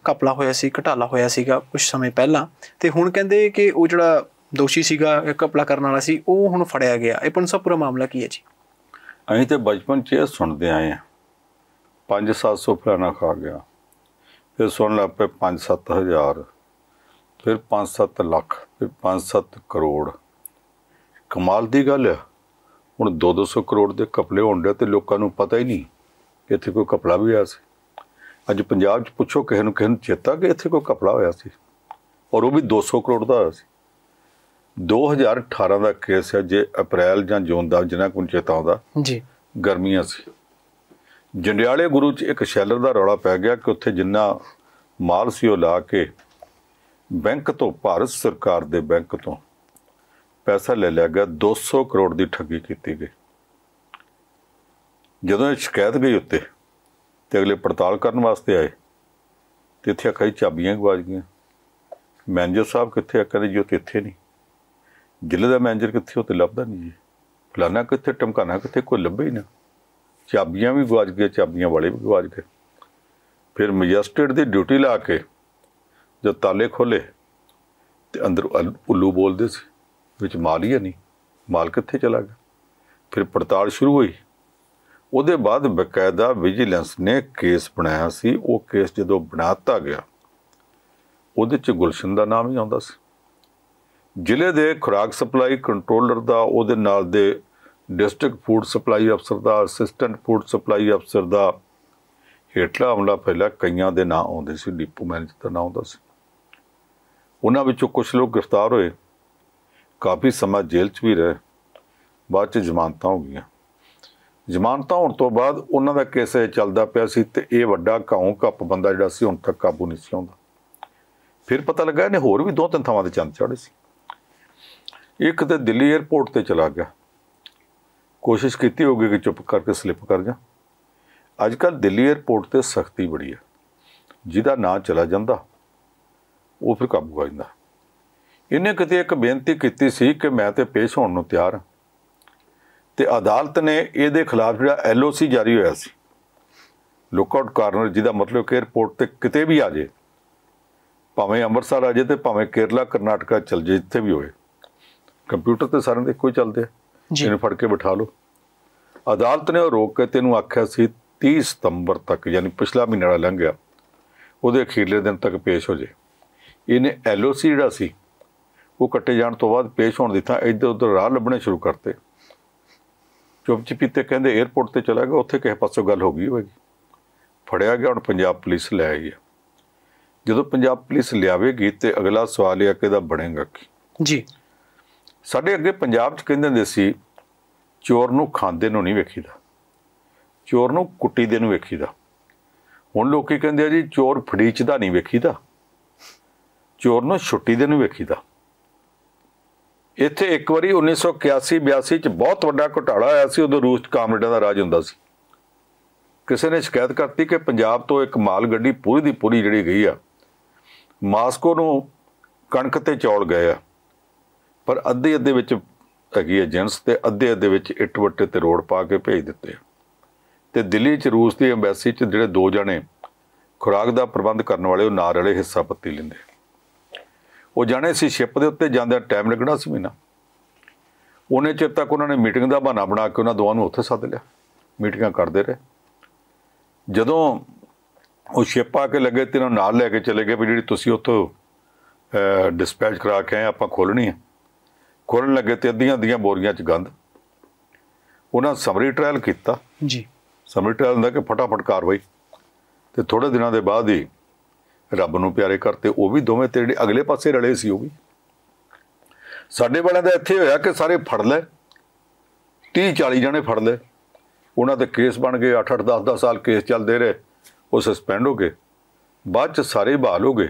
Speaker 1: ਕਪਲਾ ਹੋਇਆ ਸੀ ਘਟਾਲਾ ਹੋਇਆ ਸੀਗਾ ਕੁਝ ਸਮੇਂ ਪਹਿਲਾਂ ਤੇ ਹੁਣ ਕਹਿੰਦੇ ਕਿ ਉਹ ਜਿਹੜਾ ਦੋਸ਼ੀ ਸੀਗਾ ਕਪਲਾ ਕਰਨ ਵਾਲਾ ਸੀ ਉਹ ਹੁਣ ਫੜਿਆ ਗਿਆ ਇਹ ਪੰਨ ਸਾਹਿਬ ਪੂਰਾ ਮਾਮਲਾ ਕੀ ਹੈ ਜੀ
Speaker 2: ਅਸੀਂ ਤੇ ਬਚਪਨ 'ਚ ਸੁਣਦੇ ਆਏ ਆ 5-700 ਫਲਾਣਾ ਖਾ ਗਿਆ ਫਿਰ ਸੁਣ ਲਾ ਪੇ 5-7000 ਫਿਰ 5-7 ਲੱਖ ਫਿਰ 5-7 ਕਰੋੜ ਕਮਾਲ ਦੀ ਗੱਲ ਹੈ ਹੁਣ 2-200 ਕਰੋੜ ਦੇ ਕਪਲੇ ਹੁੰਦੇ ਤੇ ਲੋਕਾਂ ਨੂੰ ਪਤਾ ਹੀ ਨਹੀਂ ਕਿ ਇੱਥੇ ਕੋਈ ਕਪਲਾ ਵੀ ਆ ਸੀ ਅੱਜ ਪੰਜਾਬ 'ਚ ਪੁੱਛੋ ਕਿਸੇ ਨੂੰ ਕਿਸੇ ਨੂੰ ਚੇਤਾ ਕਿ ਇੱਥੇ ਕੋਈ ਕਪਲਾ ਹੋਇਆ ਸੀ ਔਰ ਉਹ ਵੀ 200 ਕਰੋੜ ਦਾ ਹੋਇਆ ਸੀ 2018 ਦਾ ਕੇਸ ਹੈ ਜੇ ਅਪ੍ਰੈਲ ਜਾਂ ਜੂਨ ਦਾ ਜਿਨ੍ਹਾਂ ਕੋਈ ਚੇਤਾ ਆਉਂਦਾ ਜੀ ਗਰਮੀਆਂ ਸੀ ਜੰਡਿਆਲੇ ਗੁਰੂ 'ਚ ਇੱਕ ਸ਼ੈਲਰ ਦਾ ਰੌਲਾ ਪੈ ਗਿਆ ਕਿ ਉੱਥੇ ਜਿੰਨਾ ਮਾਲ ਸੀ ਉਹ ਲਾ ਕੇ ਬੈਂਕ ਤੋਂ ਭਾਰਤ ਸਰਕਾਰ ਦੇ ਬੈਂਕ ਤੋਂ ਪੈਸਾ ਲੈ ਲਿਆ ਗਿਆ 200 ਕਰੋੜ ਦੀ ਠੱਗੀ ਕੀਤੀ ਗਈ ਜਦੋਂ ਇਹ ਸ਼ਿਕਾਇਤ ਗਈ ਉੱਤੇ ਤੇ ਅਗਲੇ ਪੜਤਾਲ ਕਰਨ ਵਾਸਤੇ ਆਏ ਤੇ ਇੱਥੇ ਆਖਿਆ ਚਾਬੀਆਂ ਗਵਾਚ ਗਈਆਂ ਮੈਨੇਜਰ ਸਾਹਿਬ ਕਿੱਥੇ ਆ ਕਹਿੰਦੇ ਜੀ ਉਹ ਤੇ ਇੱਥੇ ਨਹੀਂ ਜ਼ਿਲ੍ਹੇ ਦਾ ਮੈਨੇਜਰ ਕਿੱਥੇ ਉਹ ਤੇ ਲੱਭਦਾ ਨਹੀਂ ਜੀ ਫਲਾਣਾ ਕਿੱਥੇ ਟਮਕਾਣਾ ਕਿੱਥੇ ਕੋਈ ਲੱਭੇ ਹੀ ਨਾ ਚਾਬੀਆਂ ਵੀ ਗਵਾਚ ਗਏ ਚਾਬੀਆਂ ਵਾਲੇ ਵੀ ਗਵਾਚ ਗਏ ਫਿਰ ਮੈਜਿਸਟ੍ਰੇਟ ਦੀ ਡਿਊਟੀ ਲਾ ਕੇ ਜੋ ਤਾਲੇ ਖੋਲੇ ਤੇ ਅੰਦਰ ਉੱਲੂ ਬੋਲਦੇ ਸੀ ਵਿੱਚ ਮਾਲ ਹੀ ਨਹੀਂ ਮਾਲ ਕਿੱਥੇ ਚਲਾ ਗਿਆ ਫਿਰ ਪੜਤਾਲ ਸ਼ੁਰੂ ਹੋਈ ਉਹਦੇ ਬਾਅਦ ਬਕਾਇਦਾ ਵਿਜੀਲੈਂਸ ਨੇ ਕੇਸ ਬਣਾਇਆ ਸੀ ਉਹ ਕੇਸ ਜਦੋਂ ਬਣਾਤਾ ਗਿਆ ਉਹਦੇ 'ਚ ਗੁਲਸ਼ਨ ਦਾ ਨਾਮ ਹੀ ਆਉਂਦਾ ਸੀ ਜ਼ਿਲ੍ਹੇ ਦੇ ਖੁਰਾਕ ਸਪਲਾਈ ਕੰਟਰੋਲਰ ਦਾ ਉਹਦੇ ਨਾਲ ਦੇ ਡਿਸਟ੍ਰਿਕਟ ਫੂਡ ਸਪਲਾਈ ਅਫਸਰ ਦਾ ਅਸਿਸਟੈਂਟ ਫੂਡ ਸਪਲਾਈ ਅਫਸਰ ਦਾ ਹੇਠਲਾ ਹਮਲਾ ਪਹਿਲਾਂ ਕਈਆਂ ਦੇ ਨਾਂ ਆਉਂਦੇ ਸੀ ਡਿਪੂ ਮੈਨੇਜਰ ਦਾ ਨਾਂ ਆਉਂਦਾ ਸੀ ਉਹਨਾਂ ਵਿੱਚੋਂ ਕੁਝ ਲੋਕ ਗ੍ਰਿਫਤਾਰ ਹੋਏ ਕਾਫੀ ਸਮਾਂ ਜੇਲ੍ਹ 'ਚ ਵੀ ਰਹੇ ਬਾਅਦ 'ਚ ਜ਼ਮਾਨਤਾਂ ਹੋ ਗਈਆਂ ਜ਼ਮਾਨਤਾਂ ਹੋਣ ਤੋਂ ਬਾਅਦ ਉਹਨਾਂ ਦਾ ਕੇਸ ਚੱਲਦਾ ਪਿਆ ਸੀ ਤੇ ਇਹ ਵੱਡਾ ਘਾਉ ਕੱਪ ਬੰਦਾ ਜਿਹੜਾ ਸੀ ਹੁਣ ਤੱਕ ਕਾਬੂ ਨਹੀਂ ਸੀ ਆਉਂਦਾ ਫਿਰ ਪਤਾ ਲੱਗਾ ਇਹਨੇ ਹੋਰ ਵੀ ਦੋ ਤਿੰਨ ਥਾਵਾਂ ਤੇ ਚੰਦ ਚੜੇ ਸੀ ਇੱਕ ਤੇ ਦਿੱਲੀ 에ਅਰਪੋਰਟ ਤੇ ਚਲਾ ਗਿਆ ਕੋਸ਼ਿਸ਼ ਕੀਤੀ ਹੋਗੀ ਕਿ ਚੁੱਪ ਕਰਕੇ ਸਲਿੱਪ ਕਰ ਜਾ ਅੱਜ ਕੱਲ ਦਿੱਲੀ 에ਅਰਪੋਰਟ ਤੇ ਸਖਤੀ ਬੜੀ ਹੈ ਜਿਹਦਾ ਨਾਂ ਚਲਾ ਜਾਂਦਾ ਉਹ ਫਿਰ ਕਾਬੂ ਹੋ ਜਾਂਦਾ ਇਹਨੇ ਕਿਤੇ ਇੱਕ ਬੇਨਤੀ ਕੀਤੀ ਸੀ ਕਿ ਮੈਂ ਤੇ ਪੇਸ਼ ਹੋਣ ਨੂੰ ਤਿਆਰ ਹਾਂ ਤੇ ਅਦਾਲਤ ਨੇ ਇਹਦੇ ਖਿਲਾਫ ਜਿਹੜਾ ਐਲਓਸੀ ਜਾਰੀ ਹੋਇਆ ਸੀ ਲੁੱਕਆਊਟ ਕਾਰਨਰ ਜਿਹਦਾ ਮਤਲਬ ਕਿ 에ਅਰਪੋਰਟ ਤੇ ਕਿਤੇ ਵੀ ਆ ਜੇ ਭਾਵੇਂ ਅੰਮ੍ਰਿਤਸਰ ਆ ਜੇ ਤੇ ਭਾਵੇਂ ਕੇਰਲਾ ਕਰਨਾਟਕਾ ਚਲ ਜੇ ਜਿੱਥੇ ਵੀ ਹੋਵੇ ਕੰਪਿਊਟਰ ਤੇ ਸਾਰਿਆਂ ਦੇ ਇੱਕੋ ਹੀ ਚੱਲਦੇ ਆ ਇਹਨੂੰ ਫੜ ਕੇ ਬਿਠਾ ਲਓ ਅਦਾਲਤ ਨੇ ਉਹ ਰੋਕ ਕੇ ਤੈਨੂੰ ਆਖਿਆ ਸੀ 30 ਸਤੰਬਰ ਤੱਕ ਯਾਨੀ ਪਿਛਲਾ ਮਹੀਨਾ ਲੰਘ ਗਿਆ ਉਹਦੇ ਅਖੀਰਲੇ ਦਿਨ ਤੱਕ ਪੇਸ਼ ਹੋ ਜੇ ਇਹਨੇ ਐਲਓਸੀ ਜਿਹੜਾ ਸੀ ਉਹ ਕੱਟੇ ਜਾਣ ਤੋਂ ਬਾਅਦ ਪੇਸ਼ ਹੋਣ ਦਿੱਤਾ ਇੱਧਰ ਉੱਧਰ ਰਾਹ ਲੱਭਣੇ ਸ਼ੁਰੂ ਕਰਤੇ ਚੁੱਪਚੀਪੀ ਤੇ ਕਹਿੰਦੇ 에어ਪੋਰਟ ਤੇ ਚਲਾ ਗਿਆ ਉੱਥੇ ਕਿਸੇ ਪਾਸੋਂ ਗੱਲ ਹੋ ਗਈ ਹੋਵੇਗੀ ਫੜਿਆ ਗਿਆ ਹੁਣ ਪੰਜਾਬ ਪੁਲਿਸ ਲੈ ਆਈ ਹੈ ਜਦੋਂ ਪੰਜਾਬ ਪੁਲਿਸ ਲਿਆਵੇਗੀ ਤੇ ਅਗਲਾ ਸਵਾਲ ਇਹ ਆ ਕਿ ਦਾ ਬਣੇਗਾ ਕੀ ਜੀ ਸਾਡੇ ਅੱਗੇ ਪੰਜਾਬ 'ਚ ਕਹਿੰਦੇ ਹੁੰਦੇ ਸੀ ਚੋਰ ਨੂੰ ਖਾਂਦੇ ਨੂੰ ਨਹੀਂ ਵੇਖੀਦਾ ਚੋਰ ਨੂੰ ਕੁੱਟੀ ਦੇ ਨੂੰ ਵੇਖੀਦਾ ਹੁਣ ਲੋਕੀ ਕਹਿੰਦੇ ਆ ਜੀ ਚੋਰ ਫੜੀਚਦਾ ਨਹੀਂ ਵੇਖੀਦਾ ਚੋਰ ਨੂੰ ਛੁੱਟੀ ਦੇ ਨੂੰ ਵੇਖੀਦਾ ਇੱਥੇ ਇੱਕ ਵਾਰੀ 1981-82 ਚ ਬਹੁਤ ਵੱਡਾ ਘਟਾਲਾ ਆਇਆ ਸੀ ਉਦੋਂ ਰੂਸ ਕਾਮਰੇਡਾਂ ਦਾ ਰਾਜ ਹੁੰਦਾ ਸੀ ਕਿਸੇ ਨੇ ਸ਼ਿਕਾਇਤ ਕਰਤੀ ਕਿ ਪੰਜਾਬ ਤੋਂ ਇੱਕ ਮਾਲ ਗੱਡੀ ਪੂਰੀ ਦੀ ਪੂਰੀ ਜਿਹੜੀ ਗਈ ਆ ਮਾਸਕੋ ਨੂੰ ਕਣਕ ਤੇ ਚੌਲ ਗਏ ਆ ਪਰ ਅੱਧੇ ਅੱਧੇ ਵਿੱਚ ਹੈਗੀ ਹੈ ਤੇ ਅੱਧੇ ਅੱਧੇ ਵਿੱਚ ਇੱਟ ਵੱਟੇ ਤੇ ਰੋਡ ਪਾ ਕੇ ਭੇਜ ਦਿੱਤੇ ਤੇ ਦਿੱਲੀ 'ਚ ਰੂਸ ਦੀ ਐਮਬੈਸੀ 'ਚ ਜਿਹੜੇ ਦੋ ਜਣੇ ਖੁਰਾਕ ਦਾ ਪ੍ਰਬੰਧ ਕਰਨ ਵਾਲੇ ਉਹ ਨਾਲ ਵਾਲੇ ਹਿੱਸਾ ਪੱਤੀ ਲੈਂਦੇ ਉਹ ਜਾਣੇ ਸੀ ਸ਼ਿਪ ਦੇ ਉੱਤੇ ਜਾਂਦੇ ਟਾਈਮ ਲੱਗਣਾ ਸੀ ਮੈਨਾਂ ਉਹਨੇ ਚਿਰ ਤੱਕ ਉਹਨਾਂ ਨੇ ਮੀਟਿੰਗ ਦਾ ਬਹਾਨਾ ਬਣਾ ਕੇ ਉਹਨਾਂ ਦੋਵਾਂ ਨੂੰ ਉੱਥੇ ਸੱਦ ਲਿਆ ਮੀਟਿੰਗਾਂ ਕਰਦੇ ਰਹੇ ਜਦੋਂ ਉਹ ਸ਼ਿਪ ਆ ਕੇ ਲੱਗੇ ਤੇ ਉਹਨਾਂ ਨਾਲ ਲੈ ਕੇ ਚਲੇ ਗਏ ਵੀ ਜਿਹੜੀ ਤੁਸੀਂ ਉੱਥੋਂ ਡਿਸਪੈਚ ਕਰਾ ਕੇ ਆਏ ਆਪਾਂ ਖੋਲਣੀ ਹੈ ਖੋਲਣ ਲੱਗੇ ਤੇ ਅੱਧੀਆਂ ਅੱਧੀਆਂ ਬੋਰੀਆਂ 'ਚ ਗੰਦ ਉਹਨਾਂ ਸਮਰੀ ਟ੍ਰਾਇਲ ਕੀਤਾ ਜੀ ਸਮਰੀ ਟ੍ਰਾਇਲ ਹੁੰਦਾ ਕਿ ਫਟਾਫਟ ਕਾਰਵਾਈ ਤੇ ਥੋੜੇ ਦਿਨਾਂ ਦੇ ਬਾਅਦ ਹੀ ਰੱਬ ਨੂੰ ਪਿਆਰੇ ਕਰਤੇ ਉਹ ਵੀ ਦੋਵੇਂ ਤੇ ਜਿਹੜੇ ਅਗਲੇ ਪਾਸੇ ਰਲੇ ਸੀ ਉਹ ਵੀ ਸਾਡੇ ਵਾਲਿਆਂ ਦਾ ਇੱਥੇ ਹੋਇਆ ਕਿ ਸਾਰੇ ਫੜ ਲੈ 30 40 ਜਣੇ ਫੜ ਲੈ ਉਹਨਾਂ ਤੇ ਕੇਸ ਬਣ ਗਏ 8 8 10 10 ਸਾਲ ਕੇਸ ਚੱਲਦੇ ਰਹੇ ਉਹ ਸਸਪੈਂਡ ਹੋ ਗਏ ਬਾਅਦ ਚ ਸਾਰੇ ਬਹਾਲ ਹੋ ਗਏ